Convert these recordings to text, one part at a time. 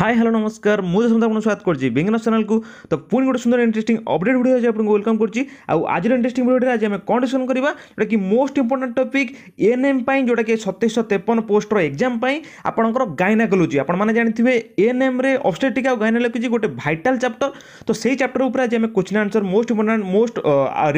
hi hello नमस्कार मुझे आपको स्वागत करती बेगन चैनल को तो पुणी गोटे सुंदर इंटरेस्ट अपडेट भिडियो आज आपको वेलकम करती आज इंटरेस्ट भिडियो आज आम कौन डिस्कसन करवा जो कि most important topic N M पर जोटा कि सतैश तेपन पोस्टर एक्जाम आपंकर गायनाकोलोजी आपने जानते एन एम अबस्टेटिक आउ गायनाकोलोजी गोटे भाइटाल चप्टर तो से चप्टर पर आज question answer most important most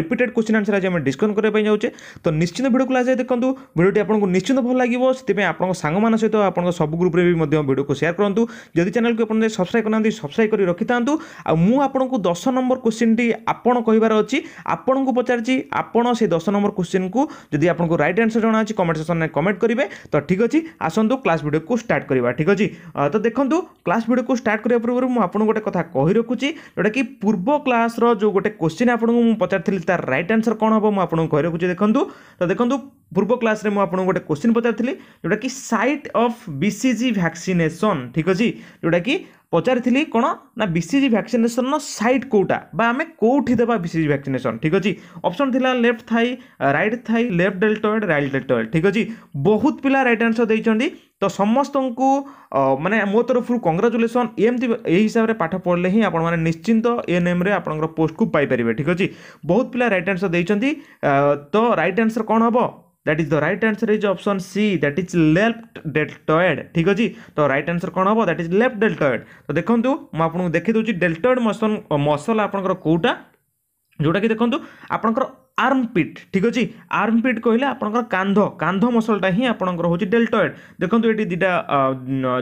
repeated question answer आज डिस्कसन करने जाऊे तो निश्चित भिड़ को लाजे देखो भिडियो आपको निश्चित भल लगे से आप सहित आप सब ग्रुप्रे भी भिडियो को सेयार करूँ जदि ଚ୍ୟାନେଲକୁ ଆପଣ ଯଦି ସବସ୍କ୍ରାଇବ୍ କରିନାହାନ୍ତି ସବସ୍କ୍ରାଇବ୍ କରି ରଖିଥାନ୍ତୁ ଆଉ ମୁଁ ଆପଣଙ୍କୁ ଦଶ ନମ୍ବର କୋଶ୍ଚିନ୍ଟି ଆପଣ କହିବାର ଅଛି ଆପଣଙ୍କୁ ପଚାରିଛି ଆପଣ ସେ ଦଶ ନମ୍ବର କୋଶ୍ଚିନ୍କୁ ଯଦି ଆପଣଙ୍କୁ ରାଇଟ୍ ଆନ୍ସର୍ ଜଣାଅଛି କମେଣ୍ଟ ସେକ୍ସନ୍ରେ କମେଣ୍ଟ କରିବେ ତ ଠିକ୍ ଅଛି ଆସନ୍ତୁ କ୍ଲାସ୍ ଭିଡ଼ିଓକୁ ଷ୍ଟାର୍ଟ କରିବା ଠିକ୍ ଅଛି ତ ଦେଖନ୍ତୁ କ୍ଲାସ୍ ଭିଡ଼ିଓକୁ ଷ୍ଟାର୍ଟ କରିବା ପୂର୍ବରୁ ମୁଁ ଆପଣଙ୍କୁ ଗୋଟେ କଥା କହି ରଖୁଛି ଯେଉଁଟାକି ପୂର୍ବ କ୍ଲାସ୍ର ଯେଉଁ ଗୋଟେ କୋଶ୍ଚିନ୍ ଆପଣଙ୍କୁ ମୁଁ ପଚାରିଥିଲି ତାର ରାଇଟ୍ ଆନ୍ସର୍ କ'ଣ ହେବ ମୁଁ ଆପଣଙ୍କୁ କହି ରଖୁଛି ଦେଖନ୍ତୁ ତ ଦେଖନ୍ତୁ पूर्व क्लास में आपको गोटे क्वेश्चन पचारि जोटा कि सैट अफ बीसीजी भैक्सीनेसन ठीक अच्छे जोटा कि पचारि कौन ना बीसीजी भैक्सीनेसन सैट कौटा आम कौटी देवा बीसीजी भैक्सीनेसन ठीक अच्छे अप्सन थी left thigh right thigh left deltoid right deltoid ठीक अच्छे बहुत पिला रईट आंसर देखते ତ ସମସ୍ତଙ୍କୁ ମାନେ ମୋ ତରଫରୁ କଂଗ୍ରାଚୁଲେସନ୍ ଏମିତି ଏହି ହିସାବରେ ପାଠ ପଢ଼ିଲେ ହିଁ ଆପଣମାନେ ନିଶ୍ଚିନ୍ତ ଏଏନ୍ଏମ୍ରେ ଆପଣଙ୍କର ପୋଷ୍ଟକୁ ପାଇପାରିବେ ଠିକ୍ ଅଛି ବହୁତ ପିଲା ରାଇଟ୍ ଆନ୍ସର୍ ଦେଇଛନ୍ତି ତ ରାଇଟ୍ ଆନ୍ସର୍ କ'ଣ ହେବ that is the right answer is option C that is left deltoid ଠିକ୍ ଅଛି ତ ରାଇଟ୍ ଆନ୍ସର୍ କ'ଣ ହେବ ଦ୍ୟାଟ୍ ଇଜ୍ ଲେଫ୍ଟ ଡେଲ୍ଟଏଡ୍ ତ ଦେଖନ୍ତୁ ମୁଁ ଆପଣଙ୍କୁ ଦେଖି ଦେଉଛି ଡେଲ୍ଟଏଡ୍ ମସଲ୍ ମସଲ୍ ଆପଣଙ୍କର କେଉଁଟା ଯେଉଁଟାକି ଦେଖନ୍ତୁ ଆପଣଙ୍କର আর্মপিট ঠিক আছে আর্মপিট কহিলে আপনার কান্ধ কান্ধ মসলটা হি আপনার হচ্ছে ডেল্টয়েড দেখুন এটি দুইটা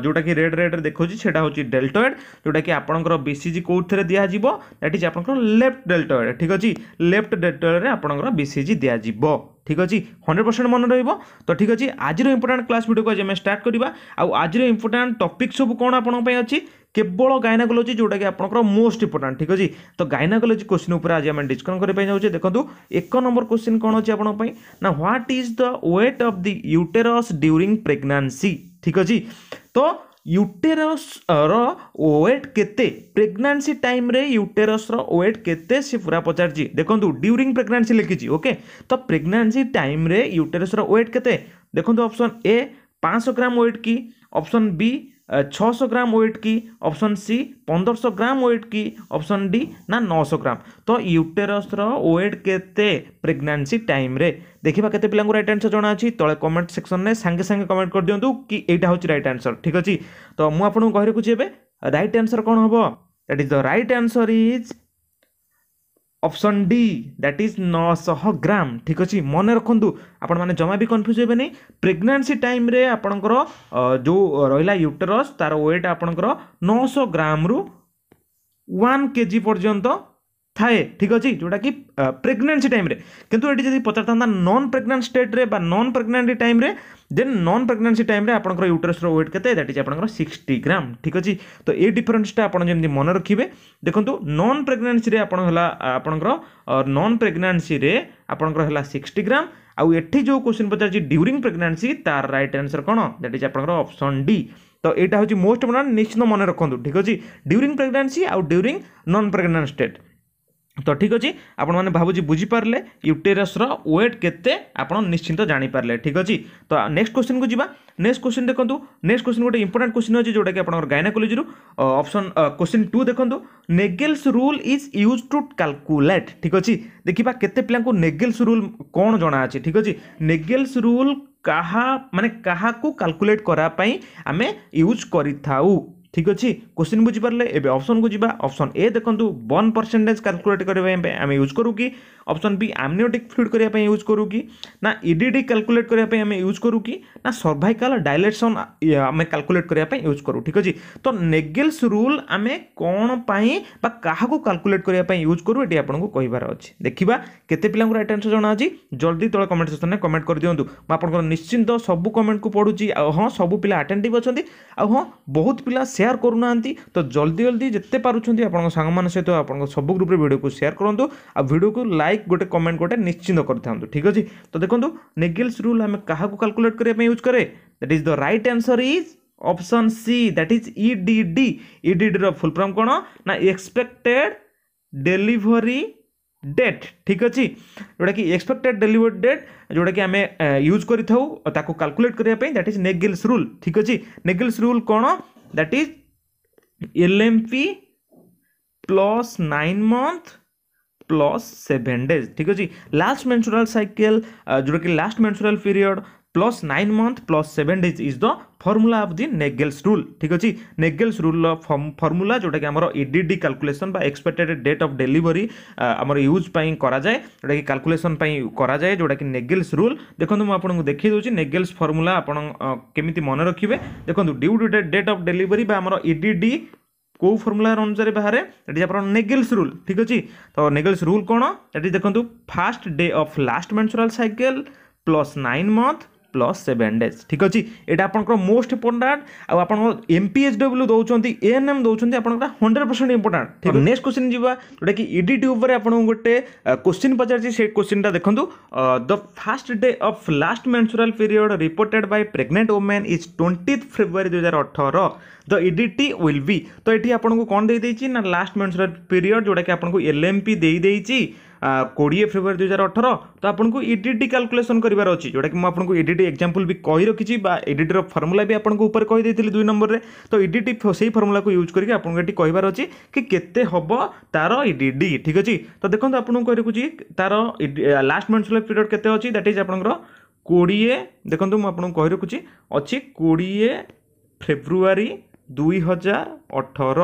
যেটা কি রেড রেড্রে দেখুছি সেটা হচ্ছে ডেল্টয়েড যেটা কি আপনার বিসিজি কোথায় দিয়াযিব দ্যাট ইজ আপনার লেফট ডেল্টয়েড ঠিক আছে লেফট ডেল্টয়েডে আপনার বিসিজি দিয়াযিব ঠিক আছে হন্ড্রেড পরসেন্ট মনে রহব তো ঠিক আছে আজির ইম্পর্টাট ক্লাস ভিডিওকে আজ আমি স্টার্ট করা আজ ইম্পর্টাট টপিক সব কোণ আপনার অনেক କେବଳ ଗାଇନାକୋଲୋଜି ଯେଉଁଟାକି ଆପଣଙ୍କର ମୋଷ୍ଟ ଇମ୍ପୋର୍ଟାଣ୍ଟ ଠିକ୍ ଅଛି ତ ଗାଇନାକୋଲୋଜି କ୍ୱେଶ୍ଚିନ୍ ଉପରେ ଆଜି ଆମେ ଡିସ୍କସନ୍ କରିବା ପାଇଁ ଯାଉଛେ ଦେଖନ୍ତୁ ଏକ ନମ୍ବର କ୍ୱେଶ୍ଚିନ୍ କ'ଣ ଅଛି ଆପଣଙ୍କ ପାଇଁ ନା what is the weight of the uterus during pregnancy ଠିକ୍ ଅଛି ତ ୟୁଟେରସ୍ର ୱେଟ୍ କେତେ ପ୍ରେଗନାନ୍ସି ଟାଇମ୍ରେ ୟୁଟେରସ୍ର ୱେଟ୍ କେତେ ସେ ପୁରା ପଚାରିଛି ଦେଖନ୍ତୁ ଡ୍ୟୁରିଂ ପ୍ରେଗନାନ୍ସି ଲେଖିଛି ଓକେ ତ ପ୍ରେଗନାନ୍ସି ଟାଇମ୍ରେ ୟୁଟେରସ୍ର ୱେଟ୍ କେତେ ଦେଖନ୍ତୁ ଅପସନ୍ ଏ ପାଞ୍ଚଶହ ଗ୍ରାମ ୱେଟ୍ କି ଅପସନ୍ ବି 600 ग्राम वेट की ऑप्शन सी 1500 ग्राम वेट की ऑप्शन डी ना 900 ग्राम तो युटेरस वेट के प्रेगनान्सी टाइम रे देखा कैसे पिला रईट आंसर जना अच्छी तले कमेंट सेक्शन में सांगे सांगे कमेंट कर दिंतु कि यहाँ हूँ रईट आंसर ठीक अच्छे तो मुझे कही रखुच्छी एवं रईट आंसर कौन हम that is the right answer is option D that is নশহ গ্রাম ঠিক আছে মনে রাখতু আপনার জমা বি কনফ্ୟୁজ হবে না প্রেগনান্সি টাইম্রে আপনার যে রহলা ইউটেরস তার ওয়েট আপনার নশ গ্রাম রু ওয়ান কেজি পর্যন্ত थाए ठीक अच्छे जोटा कि प्रेगनेन्सी टाइम कितु ये जब पचार था non pregnant state non pregnant time then non pregnancy time आपंकर यूटरस व्वेट के दैट इज आप सिक्सटी ग्राम ठीक अच्छे तो ये डिफरेन्सटा आपड़ी मन रखिए देखो नन प्रेगनेन्सी आपणकर नन प्रेगनेन्सी आपणकर सिक्सटी ग्राम आउ ये जो क्वेश्चन पचार ड्यूरींग प्रेगनेन्सी तार रईट आनसर कौन दैट इज आपंकर अपसन डी तो यहाँ हूँ मोस्ट इम्पोर्टाट निश्चित मन रखु ठीक अच्छे ड्यूरींग प्रेगनेन्सी आउ ड्यूरींग नन प्रेगनेंट स्टेट ତ ଠିକ୍ ଅଛି ଆପଣମାନେ ଭାବୁଛି ବୁଝିପାରିଲେ ୟୁଟେରସ୍ର ୱେଟ୍ କେତେ ଆପଣ ନିଶ୍ଚିନ୍ତ ଜାଣିପାରିଲେ ଠିକ୍ ଅଛି ତ ନେକ୍ସଟ କ୍ୱେଶ୍ଚିନ୍କୁ ଯିବା ନେକ୍ସଟ କ୍ୱେଶ୍ଚିନ୍ ଦେଖନ୍ତୁ ନେକ୍ସଟ କ୍ୱେଶ୍ଚିନ୍ ଗୋଟେ ଇମ୍ପୋର୍ଟାଣ୍ଟ କ୍ୱେଶ୍ଚିନ୍ ଅଛି ଯେଉଁଟାକି ଆପଣଙ୍କର ଗାଇନାକୋଲୋଜିରୁ ଅପସନ୍ କ୍ୱେଶ୍ଚିନ୍ ଟୁ ଦେଖନ୍ତୁ Naegele's rule is use to calculate ଠିକ୍ ଅଛି ଦେଖିବା କେତେ ପିଲାଙ୍କୁ ନେଗେଲ୍ସ ରୁଲ୍ କ'ଣ ଜଣାଅଛି ଠିକ୍ ଅଛି ନେଗେଲ୍ସ ରୁଲ୍ କାହା ମାନେ କାହାକୁ କାଲକୁଲେଟ୍ କରିବା ପାଇଁ ଆମେ ୟୁଜ୍ କରିଥାଉ ঠিক ଅଛି କୋଶ୍ଚିନ୍ ବୁଝିପାରିଲେ ଏବେ ଅପସନ୍କୁ ଯିବା ଅପସନ୍ ଏ ଦେଖନ୍ତୁ ବନ୍ ପରସେଣ୍ଟେଜ୍ କାଲକୁଲେଟ୍ କରିବା ପାଇଁ ଆମେ ୟୁଜ୍ କରୁ କି ऑप्शन बी एमनियोटिक फ्लूड करने यूज करू कि ना इडी कैलकुलेट करने यूज करू कि ना सर्भाइकाल डायलेक्शन आम काल्कुलेट करने यूज करूँ ठीक अच्छे तो नेगेल्स रूल आम कौन क्या काल्कुलेट करने यूज करूँ ये आपको कहार अच्छे देखा के पाला रईट आंसर जना जल्दी तेल कमेंट सेक्शन में कमेंट कर दिंतु मुझक निश्चिंत सब कमेंट को पढ़ू हाँ सब पिला आटेटिव अच्छा आ हाँ बहुत पिला सेयार करना तो जल्दी जल्दी जिते पार्टी आप सहित आप सब ग्रुप भिड को सेयार करूँ आ को लाइक ଲାଇକ୍ ଗୋଟେ କମେଣ୍ଟ ଗୋଟେ ନିଶ୍ଚିନ୍ତ କରିଥାନ୍ତୁ ଠିକ୍ ଅଛି ତ ଦେଖନ୍ତୁ ନେଗେଲ୍ସ ରୁଲ୍ ଆମେ କାହାକୁ କାଲକୁଲେଟ୍ କରିବା ପାଇଁ ୟୁଜ୍ କରେ that is the right answer is option C that is E D D E D ଡିର ଫୁଲ୍ ଫର୍ମ କ'ଣ ନା ଏକ୍ସପେକ୍ଟେଡ୍ ଡେଲିଭରି ଡେଟ୍ ଠିକ୍ ଅଛି ଯେଉଁଟାକି ଏକ୍ସପେକ୍ଟେଡ୍ ଡେଲିଭରି ଡେଟ୍ ଯେଉଁଟାକି ଆମେ ୟୁଜ୍ କରିଥାଉ ତାକୁ କାଲକୁଲେଟ୍ କରିବା ପାଇଁ ଦ୍ୟାଟ୍ ଇଜ୍ ନେଗେଲ୍ସ ରୁଲ୍ ଠିକ୍ ଅଛି ନେଗେଲ୍ସ ରୁଲ୍ କ'ଣ that is L M P plus nine month plus seven days ठीक अच्छे लास्ट मेन्सुराल सैकेल जोटा कि last menstrual period plus nine month plus seven days is the formula of the Naegele's rule ठीक अच्छे Naegele's rule formula जोटा कि आम EDD calculation expected date of delivery आमर यूज पाई जाए जोटा कि काल्कुलेसन कराए जोटा कि नेगेल्स रूल देखंतु मु आपन को नेगेल्स फर्मुला आपन केमिति मन रखिबे देखंतु ड्यू डेट ऑफ डिलीवरी बा आमर কেউ ফর্মুলা অনুসারে বাহারে এটি আপনার নেগেলস রুল ঠিক আছে তো নেগেলস রুল কোণ এটি দেখুন first day of last menstrual cycle plus nine month plus seven days ठीक अच्छे यहाँ आपंकर मोस्ट इंपोर्टाट आप एम पी एच डब्ल्यू दौरान एन एम दौरान आप हंड्रेड परसेंट इंपोर्टाट ठीक नेक्स्ट क्वेश्चन जावा जोटा कि इडी आप गोटे क्वेश्चन पचार से क्वेश्चनटा देखो the first day of last menstrual period reported by pregnant women is twenty February दुई हजार अठर द इडी विल बी तो ये आपको कौन दे लास्ट मेन्सुराल पीरियड जोटा कि आपको एल एम पी दे কোড়িয়ে ফেব্রুয়ারি দুই হাজার অঠর তো আপনার ইডিটি ক্যালকুলেসন করবার অছি যেটা কি আপনার ইডিটি এক্সাম্পল বি কই রাখি বা ইডিটির ফর্মুলা বি আপনার উপরে কইদি দুই নম্বরের তো ইডিটি সেই ফর্মুলা ইউজ করি আপনার এটি কহবার অছি কি কেতে হব তার ইডিডি ঠিক আছে তো দেখুন আপনার কই রাখুছি তার লাস্ট মেনসুলার পিরিয়ড কেতে অছি দ্যাট ইজ আপনার কোড়িয়ে দেখুন মু আপনার কই রাখুছি অছি কোড়িয়ে ফেব্রুয়ারি দুই হাজার অঠর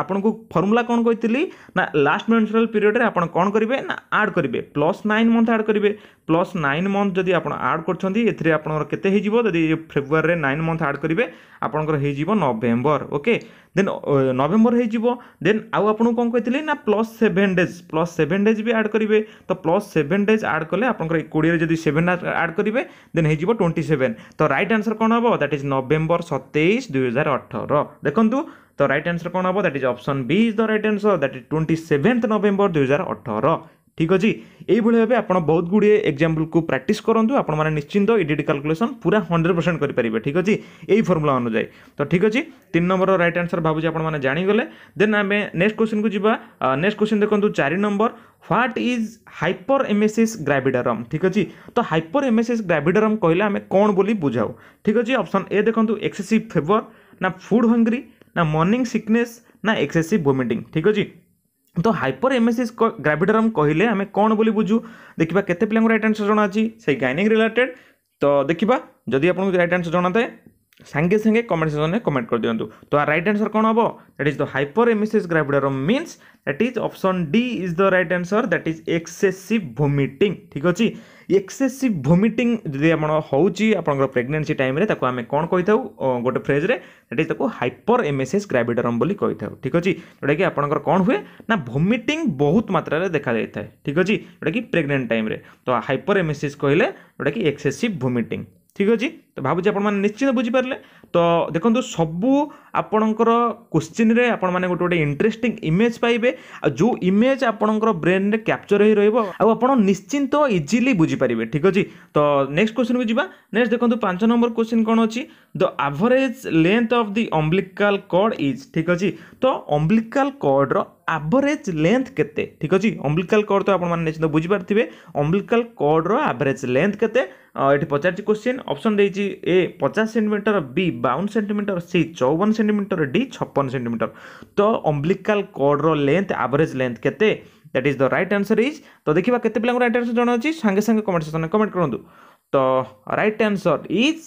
ଆପଣଙ୍କୁ ଫର୍ମୁଲା କ'ଣ କହିଥିଲି ନା ଲାଷ୍ଟ ମେନ୍ସୁରାଲ୍ ପିରିୟଡ଼ରେ ଆପଣ କ'ଣ କରିବେ ନା ଆଡ଼୍ କରିବେ ପ୍ଲସ୍ ନାଇନ୍ ମନ୍ଥ ଆଡ଼୍ କରିବେ ପ୍ଲସ୍ ନାଇନ୍ ମନ୍ଥ ଯଦି ଆପଣ ଆଡ଼୍ କରୁଛନ୍ତି ଏଥିରେ ଆପଣଙ୍କର କେତେ ହେଇଯିବ ଯଦି ଫେବୃଆରୀରେ ନାଇନ୍ ମନ୍ଥ ଆଡ଼୍ କରିବେ ଆପଣଙ୍କର ହେଇଯିବ ନଭେମ୍ବର ଓକେ ଦେନ୍ ନଭେମ୍ବର ହେଇଯିବ ଦେନ୍ ଆଉ ଆପଣଙ୍କୁ କ'ଣ କହିଥିଲି ନା plus seven days plus seven days ବି ଆଡ଼୍ କରିବେ ତ ପ୍ଲସ୍ ସେଭେନ୍ ଡେଜ୍ ଆଡ଼୍ କଲେ ଆପଣଙ୍କର କୋଡ଼ିଏରେ ଯଦି ସେଭେନ୍ ଆଡ଼୍ କରିବେ ଦେନ୍ ହେଇଯିବ ଟ୍ୱେଣ୍ଟି ସେଭେନ୍ ତ ରାଇଟ୍ ଆନ୍ସର୍ କ'ଣ ହେବ ଦ୍ୟାଟ୍ ଇଜ୍ ନଭେମ୍ବର ସତେଇଶ ଦୁଇହଜାର ଅଠର ଦେଖନ୍ତୁ ତ ରାଇଟ୍ ଆନ୍ସର୍ କ'ଣ ହେବ that is option B is the right answer that is twenty seventh November ଦୁଇହଜାର ଅଠର ଠିକ୍ ଅଛି ଏଇଭଳି ଭାବେ ଆପଣ ବହୁତ ଗୁଡ଼ିଏ ଏକ୍ଜାମ୍ପଲ୍କୁ ପ୍ରାକ୍ଟିସ୍ କରନ୍ତୁ ଆପଣମାନେ ନିଶ୍ଚିନ୍ତ ଇଡିଡ଼ି କାଲକୁଲେସନ୍ ପୁରା ହଣ୍ଡ୍ରେଡ଼ ପରସେଣ୍ଟ କରିପାରିବେ ଠିକ୍ ଅଛି ଏଇ ଫର୍ମୁଲା ଅନୁଯାୟୀ ତ ଠିକ୍ ଅଛି ତିନି ନମ୍ବର ରାଇଟ୍ ଆନ୍ସର୍ ଭାବୁଛି ଆପଣମାନେ ଜାଣିଗଲେ ଦେନ୍ ଆମେ ନେକ୍ସଟ କୋଶ୍ଚିନ୍କୁ ଯିବା ନେକ୍ସଟ କୋଶ୍ଚିନ୍ ଦେଖନ୍ତୁ ଚାରି ନମ୍ବର ହ୍ୱାଟ୍ ଇଜ୍ ହାଇପର ଏମେସିସ୍ ଗ୍ରାଭିଡାରମ୍ ଠିକ୍ ଅଛି ତ ହାଇପର ଏମେସିସ୍ ଗ୍ରାଭିଡାରମ୍ କହିଲେ ଆମେ କ'ଣ ବୋଲି ବୁଝାଉ ଠିକ୍ ଅଛି ଅପସନ୍ ଏ ଦେଖନ୍ତୁ ଏକ୍ସେସିଭ୍ ଫେଭର ନା ଫୁଡ୍ ହଙ୍ଗରି ना मर्निंग सिकनेस ना एक्सेसिव भोमिटिंग ठीक अच्छे ତ ହାଇପର ଏମେସିସ୍ ଗ୍ରାଭିଡରମ୍ କହିଲେ ଆମେ କ'ଣ ବୋଲି ବୁଝୁ ଦେଖିବା କେତେ ପିଲାଙ୍କୁ ରାଇଟ୍ ଆନ୍ସର୍ ଜଣାଅଛି ସେଇ ଗାଇନିଂ ରିଲେଟେଡ୍ ତ ଦେଖିବା ଯଦି ଆପଣଙ୍କୁ ରାଇଟ୍ ଆନ୍ସର୍ ଜଣାଥାଏ ସାଙ୍ଗେ ସାଙ୍ଗେ କମେଣ୍ଟ ସେକ୍ସନ୍ରେ କମେଣ୍ଟ କରିଦିଅନ୍ତୁ ତ ରାଇଟ୍ ଆନ୍ସର୍ କ'ଣ ହେବ that is the hyperemesis gravidarum means that is option D is the right answer that is excessive vomiting ଠିକ୍ ଅଛି ଏକ୍ସେସିଭ୍ ଭୋମିଟିଂ ଯଦି ଆପଣ ହେଉଛି ଆପଣଙ୍କର ପ୍ରେଗନେନ୍ସି ଟାଇମ୍ରେ ତାକୁ ଆମେ କ'ଣ କହିଥାଉ ଗୋଟେ ଫ୍ରେଜ୍ରେ ସେଠି ତାକୁ ହାଇପର୍ ଏମ୍ଏସ୍ଏସ୍ ଗ୍ରାଭିଡରମ୍ ବୋଲି କହିଥାଉ ଠିକ୍ ଅଛି ଯେଉଁଟାକି ଆପଣଙ୍କର କ'ଣ ହୁଏ ନା ଭୋମିଟିଂ ବହୁତ ମାତ୍ରାରେ ଦେଖାଯାଇଥାଏ ଠିକ୍ ଅଛି ଯେଉଁଟାକି ପ୍ରେଗନେଣ୍ଟ ଟାଇମ୍ରେ ତ ହାଇପର୍ ଏମ୍ଏସ୍ଏସ୍ କହିଲେ ଯେଉଁଟାକି ଏକ୍ସେସିଭ୍ ଭୋମିଟିଂ ঠিক ଅଛି ତ ଭାବୁଛି ଆପଣମାନେ ନିଶ୍ଚିତ ବୁଝିପାରିଲେ ତ ଦେଖନ୍ତୁ ସବୁ ଆପଣଙ୍କର କୋଶ୍ଚିନ୍ରେ ଆପଣମାନେ ଗୋଟେ ଗୋଟେ ଇଣ୍ଟରେଷ୍ଟିଂ ଇମେଜ୍ ପାଇବେ ଆଉ ଯେଉଁ ଇମେଜ୍ ଆପଣଙ୍କର ବ୍ରେନ୍ରେ କ୍ୟାପଚର ହେଇ ରହିବ ଆଉ ଆପଣ ନିଶ୍ଚିନ୍ତ ଇଜିଲି ବୁଝିପାରିବେ ଠିକ୍ ଅଛି ତ ନେକ୍ସଟ କୋଶ୍ଚିନ୍କୁ ଯିବା ନେକ୍ସଟ ଦେଖନ୍ତୁ ପାଞ୍ଚ ନମ୍ବର କୋଶ୍ଚିନ୍ କ'ଣ ଅଛି the average length of the umbilical cord is ଠିକ୍ ଅଛି ତ ଅମ୍ବ୍ଲିକାଲ୍ କର୍ଡ଼ର ଆଭରେଜ୍ ଲେନ୍ଥ କେତେ ଠିକ୍ ଅଛି ଅମ୍ବିକାଲ୍ କର୍ଡ଼ ତ ଆପଣମାନେ ନିଶ୍ଚିତ ବୁଝିପାରୁଥିବେ ଅମ୍ବିକାଲ୍ କର୍ଡ଼ର ଆଭରେଜ୍ ଲେନ୍ଥ କେତେ ଏଠି ପଚାରିଛି କୋଶ୍ଚିନ୍ ଅପସନ୍ ଦେଇଛି ଏ ପଚାଶ ସେଣ୍ଟିମିଟର ବି ବାଉନ ସେଣ୍ଟିମିଟର ସି ଚଉବନ ସେଣ୍ଟିମିଟର ଡି ଛପନ ସେଣ୍ଟିମିଟର ତ ଅମ୍ବିକାଲ୍ କର୍ଡ଼ର ଲେନ୍ଥ ଆଭରେଜ୍ ଲେନ୍ଥ କେତେ that is the right answer is ତ ଦେଖିବା କେତେ ପିଲାଙ୍କୁ ରାଇଟ୍ ଆନ୍ସର୍ ଜଣାଅଛି ସାଙ୍ଗେ ସାଙ୍ଗେ କମେଣ୍ଟ ସେକ୍ସନ୍ରେ କମେଣ୍ଟ କରନ୍ତୁ ତ right answer is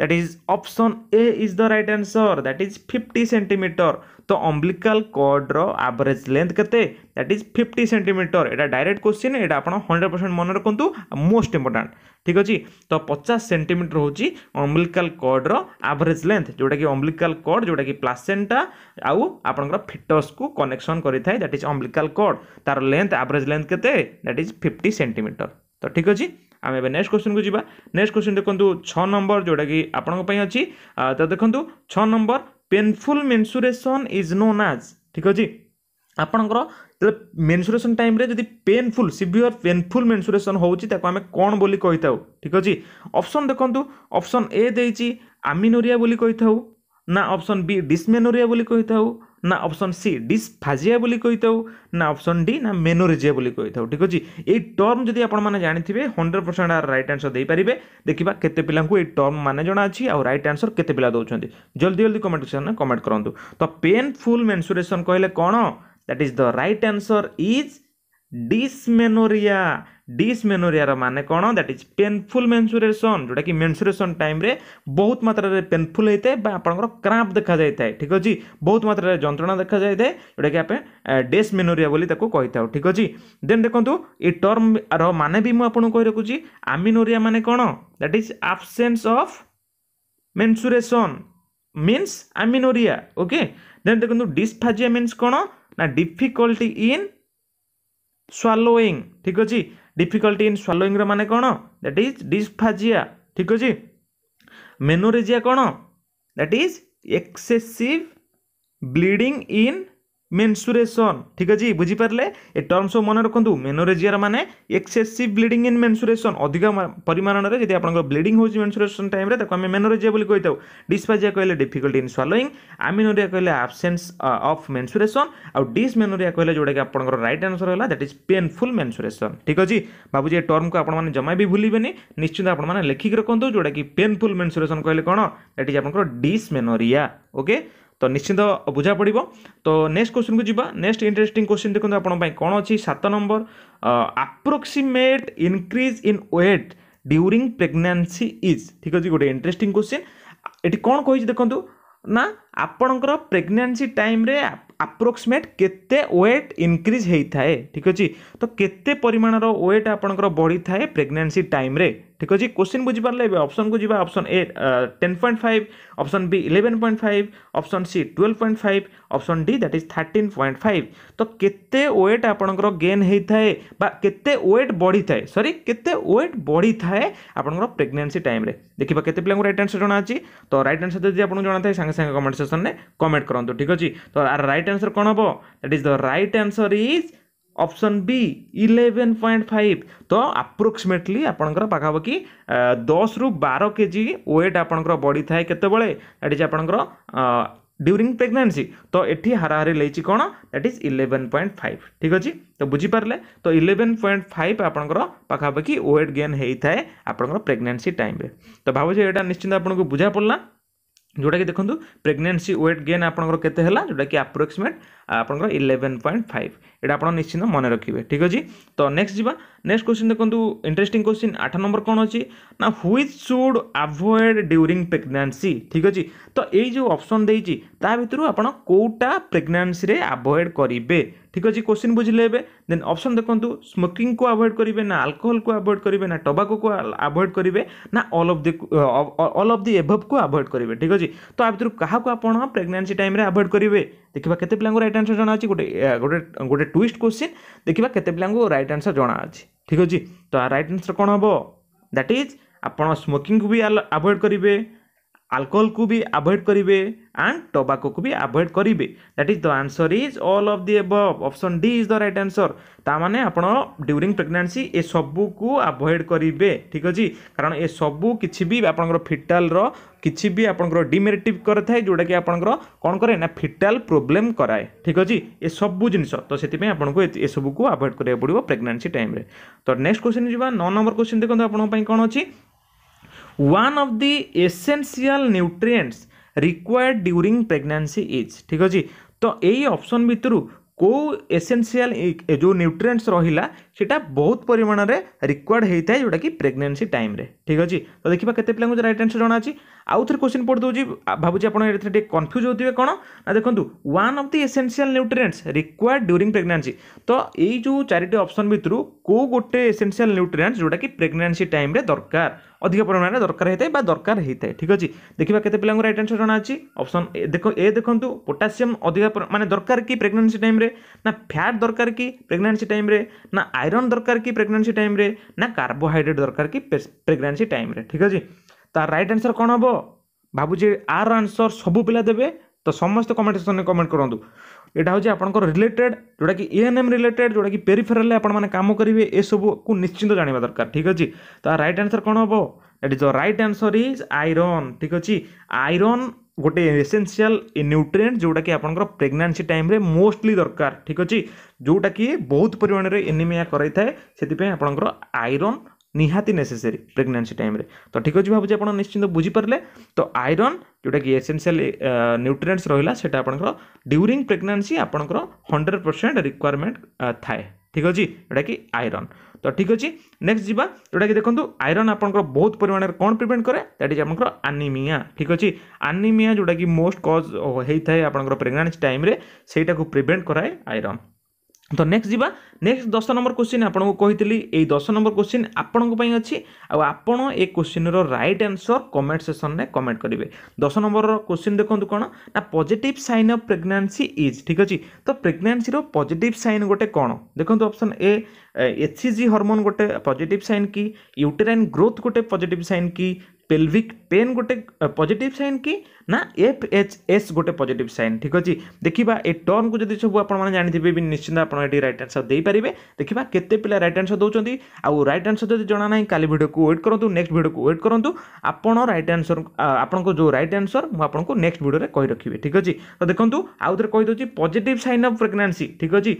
that is option A is the right answer that is 50 centimeter तो अम्बिकाल कर्ड्र आवरेज लेंथ के दैट इज फिफ्टी सेन्टीमिटर एटा डायरेक्ट क्वेश्चन ये आप हंड्रेड परसेंट मन रखु मोस्ट इंपोर्टाट ठीक अच्छे तो पचास सेन्टीमिटर हूँ अम्बिकाल कर्ड्र आवरेज लेंथ जोटा कि अम्बिकाल कर्ड जोटा कि प्लासेटा आउ आपंकर फिटस को कनेक्शन करें दैट इज अम्बिकाल कर्ड तार लेंथ आवरेज लेंथ के दैट इज फिफ्टी सेन्टीमिटर तो ठीक अच्छे ଆମେ ଏବେ ନେକ୍ସଟ କ୍ୱେଶ୍ଚନକୁ ଯିବା ନେକ୍ସଟ କ୍ୱେଶ୍ଚନ ଦେଖନ୍ତୁ ଛଅ ନମ୍ବର ଯେଉଁଟାକି ଆପଣଙ୍କ ପାଇଁ ଅଛି ତ ଦେଖନ୍ତୁ ଛଅ number painful menstruation is known as ଠିକ୍ ଅଛି ଆପଣଙ୍କର মেনসুরেসন টাইমে যদি পেনফুল সিভিওর পেনফুল মেনসুরেসন হচ্ছে তাকে আমি কণ বলে কই থাও ঠিক আছে অপসন দেখুন অপসন এ দিয়েছি আমিনোরিয়া বলে কই থাও না অপসন বি ডিসমেনোরিয়া বলে কই থাও ନା ଅପସନ୍ ସି ଡିସ୍ଫାଜିଆ ବୋଲି କହିଥାଉ ନା ଅପସନ୍ ଡି ନା ମେନୋରିଜିଆ ବୋଲି କହିଥାଉ ଠିକ୍ ଅଛି ଏଇ ଟର୍ମ ଯଦି ଆପଣମାନେ ଜାଣିଥିବେ ହଣ୍ଡ୍ରେଡ଼ ପରସେଣ୍ଟ ଆର ରାଇଟ୍ ଆନ୍ସର ଦେଇପାରିବେ ଦେଖିବା କେତେ ପିଲାଙ୍କୁ ଏଇ ଟର୍ମ ମାନେ ଜଣାଅଛି ଆଉ ରାଇଟ୍ ଆନ୍ସର କେତେ ପିଲା ଦେଉଛନ୍ତି ଜଲ୍ଦି ଜଲ୍ଦି କମେଣ୍ଟ ସେକ୍ସନରେ କମେଣ୍ଟ କରନ୍ତୁ ତ ପେନ୍ଫୁଲ୍ ମେନ୍ସୁରେସନ୍ କହିଲେ କ'ଣ that is the right answer is dysmenorrhoea ডিসমেনোরিয়ার মানে কোণ দ্যাট ইজ পেনফুল মেনসুরেসন ଯେଉଁଟାକି ମେନ୍ସୁରେସନ୍ ଟାଇମ୍ରେ ବହୁତ ମାତ୍ରାରେ ପେନ୍ଫୁଲ୍ ହୋଇଥାଏ ବା ଆପଣଙ୍କର କ୍ରାମ୍ପ ଦେଖାଯାଇଥାଏ ଠିକ୍ ଅଛି ବହୁତ ମାତ୍ରାରେ ଯନ୍ତ୍ରଣା ଦେଖାଯାଇଥାଏ ଯେଉଁଟାକି ଆମେ ଡେସ୍ମେନୋରିଆ ବୋଲି ତାକୁ କହିଥାଉ ଠିକ୍ ଅଛି ଦେନ୍ ଦେଖନ୍ତୁ ଏ ଟର୍ମର ମାନେ ବି ମୁଁ ଆପଣଙ୍କୁ କହି ରଖୁଛି ଆମିନୋରିଆ ମାନେ କ'ଣ that is absence of menstruation means amenorrhoea okay then ଦେଖନ୍ତୁ ଡିସ୍ଫାଜିଆ ମିନ୍ସ କ'ଣ ନା ଡିଫିକଲ୍ଟି ଇନ୍ ସ୍ୱାଲୋଇଂ ଠିକ୍ ଅଛି ডিফিকল্টি ଇନ୍ ସ୍ୱାଲୋଇଂର ମାନେ କ'ଣ ଦ୍ୟାଟ୍ ଇଜ୍ ଡିସ୍ଫାଜିଆ ଠିକ୍ ଅଛି ମେନୋରେଜିଆ କ'ଣ that is excessive bleeding in menstruation ঠিক আছে বুঝিপারে এ টর্মস মনে রাখতু মেনোরেজিয়ার মানে এক্সেসিভ ব্লিডিং ইন মেনসুরেসন অধিক পরিমাণের যদি আপনার ব্লিডিং হচ্ছে মেনসুরেসন টাইমে তাকে আমি মেনোরেজিয়া বলে কইতাও ডিসপাজিয়া কহিলে ডিফিকল্টি ইন সোয়ালোইং আমিনোরিয়া কহিলে আবসেন্স অফ মেনসুরেসন আউ ডিসমেনোরিয়া কহিলে যেটাকি আপনার রাইট আনসর হল দ্যাট ইজ পেনফুল মেনসুরেসন ঠিক আছে ভাবুছি এ টর্মকে আপনার জমা বি ভুলবেনি নিশ্চিত আপনার লেখিকি রাখতু যেটাকি পেনফুল মেনসুরেসন কহিলে কোণ দ্যাট ইজ আপনার ডিসমেনোরিয়া ওকে ତ ନିଶ୍ଚିନ୍ତ ବୁଝା ପଡ଼ିବ ତ ନେକ୍ସଟ କୋଶ୍ଚିନ୍କୁ ଯିବା ନେକ୍ସଟ ଇଣ୍ଟରେଷ୍ଟିଂ କୋଶ୍ଚିନ୍ ଦେଖନ୍ତୁ ଆପଣଙ୍କ ପାଇଁ କ'ଣ ଅଛି ସାତ number approximate increase in weight during pregnancy is ଠିକ୍ ଅଛି ଗୋଟେ ଇଣ୍ଟରେଷ୍ଟିଂ କୋଶ୍ଚିନ୍ ଏଠି କ'ଣ କହିଛି ଦେଖନ୍ତୁ ନା आपणकर प्रेगनेसी टाइम आप्रोक्सीमेट केट इनक्रिज होता है ठीक अच्छे तो केते परिमाण वेट आपंकर बढ़ी थाए प्रेगनेसी टाइम ठीक अच्छे क्वेश्चन बुझीपारे अप्सन को जी option A ten point five option B eleven point five option C twelve point five option D that is thirteen point five तो केट वेट गेन होता है केते बढ़ी थाए सरी केते बढ़ी थाए आप प्रेगनेसी टाइम देखिए केत पे रईट आन्सर जना तो रईट आन्सर जब आपको जना था सांगे सांगे कमेंट सेक्शन में कमेंट करूँ ठीक अच्छे तो रईट आनसर कौन हम that is the right answer is option B eleven point five तो आप्रोक्सीमेटली आपंकर पखापाखि दस रु बार के जी वेट आपंकर बढ़ी थाए केत दैट इज आपंकर प्रेगनेसी तो ये हाराहारी ले कौन that is eleven point five ठीक अच्छे तो बुझिपारे तो इलेवेन पॉइंट फाइव आपंकर पखापाखि गेन होता है आपंकर टाइम तो भाव ये निश्चिंत आपको बुझा पड़ना जोटा कि देखो प्रेगनेंसी वेट गेन कि केप्रोक्सीमेट ଆପଣଙ୍କର ଇଲେଭେନ୍ ପଏଣ୍ଟ ଫାଇଭ୍ ଏଇଟା ଆପଣ ନିଶ୍ଚିନ୍ତ ମନେ ରଖିବେ ଠିକ୍ ଅଛି ତ ନେକ୍ସଟ ଯିବା ନେକ୍ସଟ କୋଶ୍ଚିନ୍ ଦେଖନ୍ତୁ ଇଣ୍ଟରେଷ୍ଟିଂ କୋଶ୍ଚିନ୍ ଆଠ ନମ୍ବର କ'ଣ ଅଛି ନା which should avoid during pregnancy ଠିକ୍ ଅଛି ତ ଏଇ ଯେଉଁ ଅପସନ୍ ଦେଇଛି ତା ଭିତରୁ ଆପଣ କେଉଁଟା ପ୍ରେଗନାନ୍ସିରେ ଆଭଏଡ୍ କରିବେ ଠିକ୍ ଅଛି କୋଶ୍ଚିନ୍ ବୁଝିଲେ ଏବେ ଦେନ୍ ଅପସନ୍ ଦେଖନ୍ତୁ ସ୍ମୋକିଂକୁ ଆଭଏଡ୍ କରିବେ ନା ଆଲକୋହଲକୁ ଆଭଏଡ୍ କରିବେ ନା ଟବାକୋକୁ ଆଭଏଡ୍ କରିବେ ନା all of the all of the ଏଭବ୍କୁ ଆଭଏଡ୍ କରିବେ ଠିକ୍ ଅଛି ତ ଆ ଭିତରୁ କାହାକୁ ଆପଣ ପ୍ରେଗନାନ୍ସି ଟାଇମ୍ରେ ଆଭଏଡ୍ କରିବେ देखा केते पिलांग रईट आंसर जना अच्छे गोटे गोटे गोटे ट्विस्ट क्वेश्चन देखा केते पिलांग रईट आंसर जना अच्छे ठीक अच्छे तो रईट आंसर कौन हम दैट इज आप स्मोकिंग भी आभएड करेंगे alcohol को भी avoid करिवे and tobacco को भी avoid करिवे that is the answer is all of the above option D is the right answer ता माने आपण during pregnancy ए सब को avoid करिवे ठीक अछि कारण ए सब किछि भी आपनकर fetal रो किछि भी आपनकर demerit करथाय जोडा कि आपनकर कोन करे ना fetal problem कराए ठीक अछि ए सब जिनिस तो सेति पे आपन को ए सब को avoid करिवे पड़िबो pregnancy time रे तो नेक्स्ट क्वेश्चन जिवा 9 नंबर क्वेश्चन देखो आपण पई कोन अछि one of the essential nutrients required during pregnancy is ठीक अच्छे तो यही अप्सन भितर କେଉଁ एसेनसीआल जो ନ୍ୟୁଟ୍ରିଏଣ୍ଟସ୍ ରହିଲା ସେଇଟା ବହୁତ ପରିମାଣରେ রিকোয়ার্ড ହେଇଥାଏ ଯେଉଁଟାକି ପ୍ରେଗନେନ୍ସି ଟାଇମ୍ରେ ଠିକ୍ ଅଛି ତ ଦେଖିବା କେତେ ପିଲାଙ୍କୁ ରାଇଟ୍ ଆନ୍ସର୍ ଅଛି ଆଉ ଥରେ କୋଶ୍ଚିନ୍ ପଡ଼ିଦେଉଛି ଭାବୁଛି ଆପଣ ଏଥିରେ ଟିକେ କନଫ୍ୟୁଜ୍ ହେଉଥିବେ କ'ଣ ନା ଦେଖନ୍ତୁ one of the essential nutrients required during pregnancy ତ ଏଇ ଯେଉଁ ଚାରିଟି ଅପସନ୍ ଭିତରୁ କେଉଁ ଗୋଟେ ଏସେନ୍ସିଆଲ୍ ନ୍ୟୁଟ୍ରିଏଣ୍ଟସ୍ ଯେଉଁଟାକି ପ୍ରେଗନାନ୍ସି ଟାଇମ୍ରେ ଦରକାର ଅଧିକ ପରିମାଣରେ ଦରକାର দরকার ବା ଦରକାର ହେଇଥାଏ ଠିକ୍ ଅଛି ଦେଖିବା କେତେ কেতে পিলা রাইট আনসর জনা আছে ଦେଖ ଏ ଦେଖନ୍ତୁ পোটাসিয়াম ଅଧିକ ମାନେ ଦରକାର କି প্রেগনেন্সি ଟାଇମ୍ରେ ନା ଫ୍ୟାଟ୍ ଦରକାର କି প্রেগনেন্সি ଟାଇମ୍ରେ ନା ଆଇରନ୍ ଦରକାର କି ପ୍ରେଗନେନ୍ସି ଟାଇମ୍ରେ ନା କାର୍ବୋହାଇଡ୍ରେଟ୍ ଦରକାର କି ପ୍ରେଗନେନ୍ସି ଟାଇମ୍ରେ ଠିକ୍ ଅଛି ତା ରାଇଟ୍ ଆନ୍ସର୍ କ'ଣ ହେବ ଭାବୁଛି ଆର୍ ଆନ୍ସର୍ ସବୁ ପିଲା ଦେବେ ତ ସମସ୍ତେ କମେଣ୍ଟ ସେକ୍ସନ୍ରେ କମେଣ୍ଟ କରନ୍ତୁ ଏଇଟା ହେଉଛି ଆପଣଙ୍କର ରିଲେଟେଡ୍ ଯେଉଁଟାକି ଏ ଏନ୍ ଏମ୍ ରିଲେଟେଡ୍ ଯେଉଁଟାକି ପେରିଫେରାଲ୍ରେ ଆପଣମାନେ କାମ କରିବେ ଏସବୁକୁ ନିଶ୍ଚିନ୍ତ ଜାଣିବା ଦରକାର ଠିକ୍ ଅଛି ତା ରାଇଟ୍ ଆନ୍ସର୍ କ'ଣ ହେବ it is the right answer is iron ଠିକ୍ ଅଛି ଆଇରନ୍ गोटे एसेनसीआल न्यूट्रिए जोटा कि आप प्रेगनान्सी टाइम मोस्टली दरकार ठीक अच्छे जोटा कि बहुत परिमाण में एनिमिया कराई से आपंकर आईरन निहाती नेसेसरी प्रेगनान्सी टाइम तो ठीक अच्छे भावे आज निश्चिंत बुझीपारे तो आईरन जोटा कि एसेनसीआल न्यूट्रिएंट्स रहा से ड्यूरींग प्रेगनान्सी आपंकर हंड्रेड परसेंट रिक्वयरमेंट थाए ठीक अच्छे जोटा कि आईरन ତ ଠିକ୍ ଅଛି ନେକ୍ସଟ ଯିବା ଯେଉଁଟାକି ଦେଖନ୍ତୁ ଆଇରନ୍ ଆପଣଙ୍କର ବହୁତ ପରିମାଣରେ କ'ଣ ପ୍ରିଭେଣ୍ଟ କରେ ଦ୍ୟାଟ୍ ଇଜ୍ ଆପଣଙ୍କର ଆନିମିଆ ଠିକ୍ ଅଛି ଆନିମିଆ ଯେଉଁଟାକି ମୋଷ୍ଟ କଜ୍ ହେଇଥାଏ ଆପଣଙ୍କର ପ୍ରେଗନାନ୍ସି ଟାଇମ୍ରେ ସେଇଟାକୁ ପ୍ରିଭେଣ୍ଟ କରାଏ ଆଇରନ୍ ତ ନେକ୍ସଟ ଯିବା ନେକ୍ସଟ ଦଶ ନମ୍ବର କୋଶ୍ଚିନ୍ ଆପଣଙ୍କୁ କହିଥିଲି ଏଇ ଦଶ ନମ୍ବର କୋଶ୍ଚିନ୍ ଆପଣଙ୍କ ପାଇଁ ଅଛି ଆଉ ଆପଣ ଏ କୋଶ୍ଚିନ୍ର ରାଇଟ୍ ଆନ୍ସର୍ କମେଣ୍ଟ ସେସନ୍ରେ କମେଣ୍ଟ କରିବେ ଦଶ ନମ୍ବରର କୋଶ୍ଚିନ୍ ଦେଖନ୍ତୁ କ'ଣ ନା positive sign of pregnancy is ଠିକ୍ ଅଛି ତ ପ୍ରେଗନାନ୍ସିର ପଜିଟିଭ୍ ସାଇନ୍ ଗୋଟେ କ'ଣ ଦେଖନ୍ତୁ option A H C G hormone ଗୋଟେ ପଜିଟିଭ୍ ସାଇନ୍ କି ୟୁଟେରାଇନ୍ ଗ୍ରୋଥ୍ ଗୋଟେ ପଜିଟିଭ୍ ସାଇନ୍ କି ପେଲଭିକ୍ ପେନ୍ ଗୋଟେ ପଜିଟିଭ୍ ସାଇନ୍ କି ନା ଏଫ୍ ଏଚ୍ ଏସ୍ ଗୋଟେ ପଜିଟିଭ୍ ସାଇନ୍ ଠିକ୍ ଅଛି ଦେଖିବା ଏ ଟର୍ମକୁ ଯଦି ସବୁ ଆପଣମାନେ ଜାଣିଥିବେ ବି ନିଶ୍ଚିନ୍ତ ଆପଣ ଏଠି ରାଇଟ୍ ଆନ୍ସର୍ ଦେଇପାରିବେ ଦେଖିବା କେତେ ପିଲା ରାଇଟ୍ ଆନ୍ସର୍ ଦେଉଛନ୍ତି ଆଉ ରାଇଟ୍ ଆନ୍ସର୍ ଯଦି ଜଣା ନାହିଁ କାଲି ଭିଡ଼ିଓକୁ ୱେଟ୍ କରନ୍ତୁ ନେକ୍ସଟ ଭିଡ଼ିଓକୁ ୱେଟ୍ କରନ୍ତୁ ଆପଣ ରାଇଟ୍ ଆନ୍ସର୍ ଆପଣଙ୍କ ଯେଉଁ ରାଇଟ୍ ଆନ୍ସର୍ ମୁଁ ଆପଣଙ୍କୁ ନେକ୍ସଟ ଭିଡ଼ିଓରେ କହି ରଖିବି ଠିକ୍ ଅଛି ତ ଦେଖନ୍ତୁ ଆଉ ଥରେ କହିଦେଉଛି ପଜିଟିଭ୍ ସାଇନ୍ ଅଫ୍ ପ୍ରେଗନାନ୍ସି ଠିକ୍ ଅଛି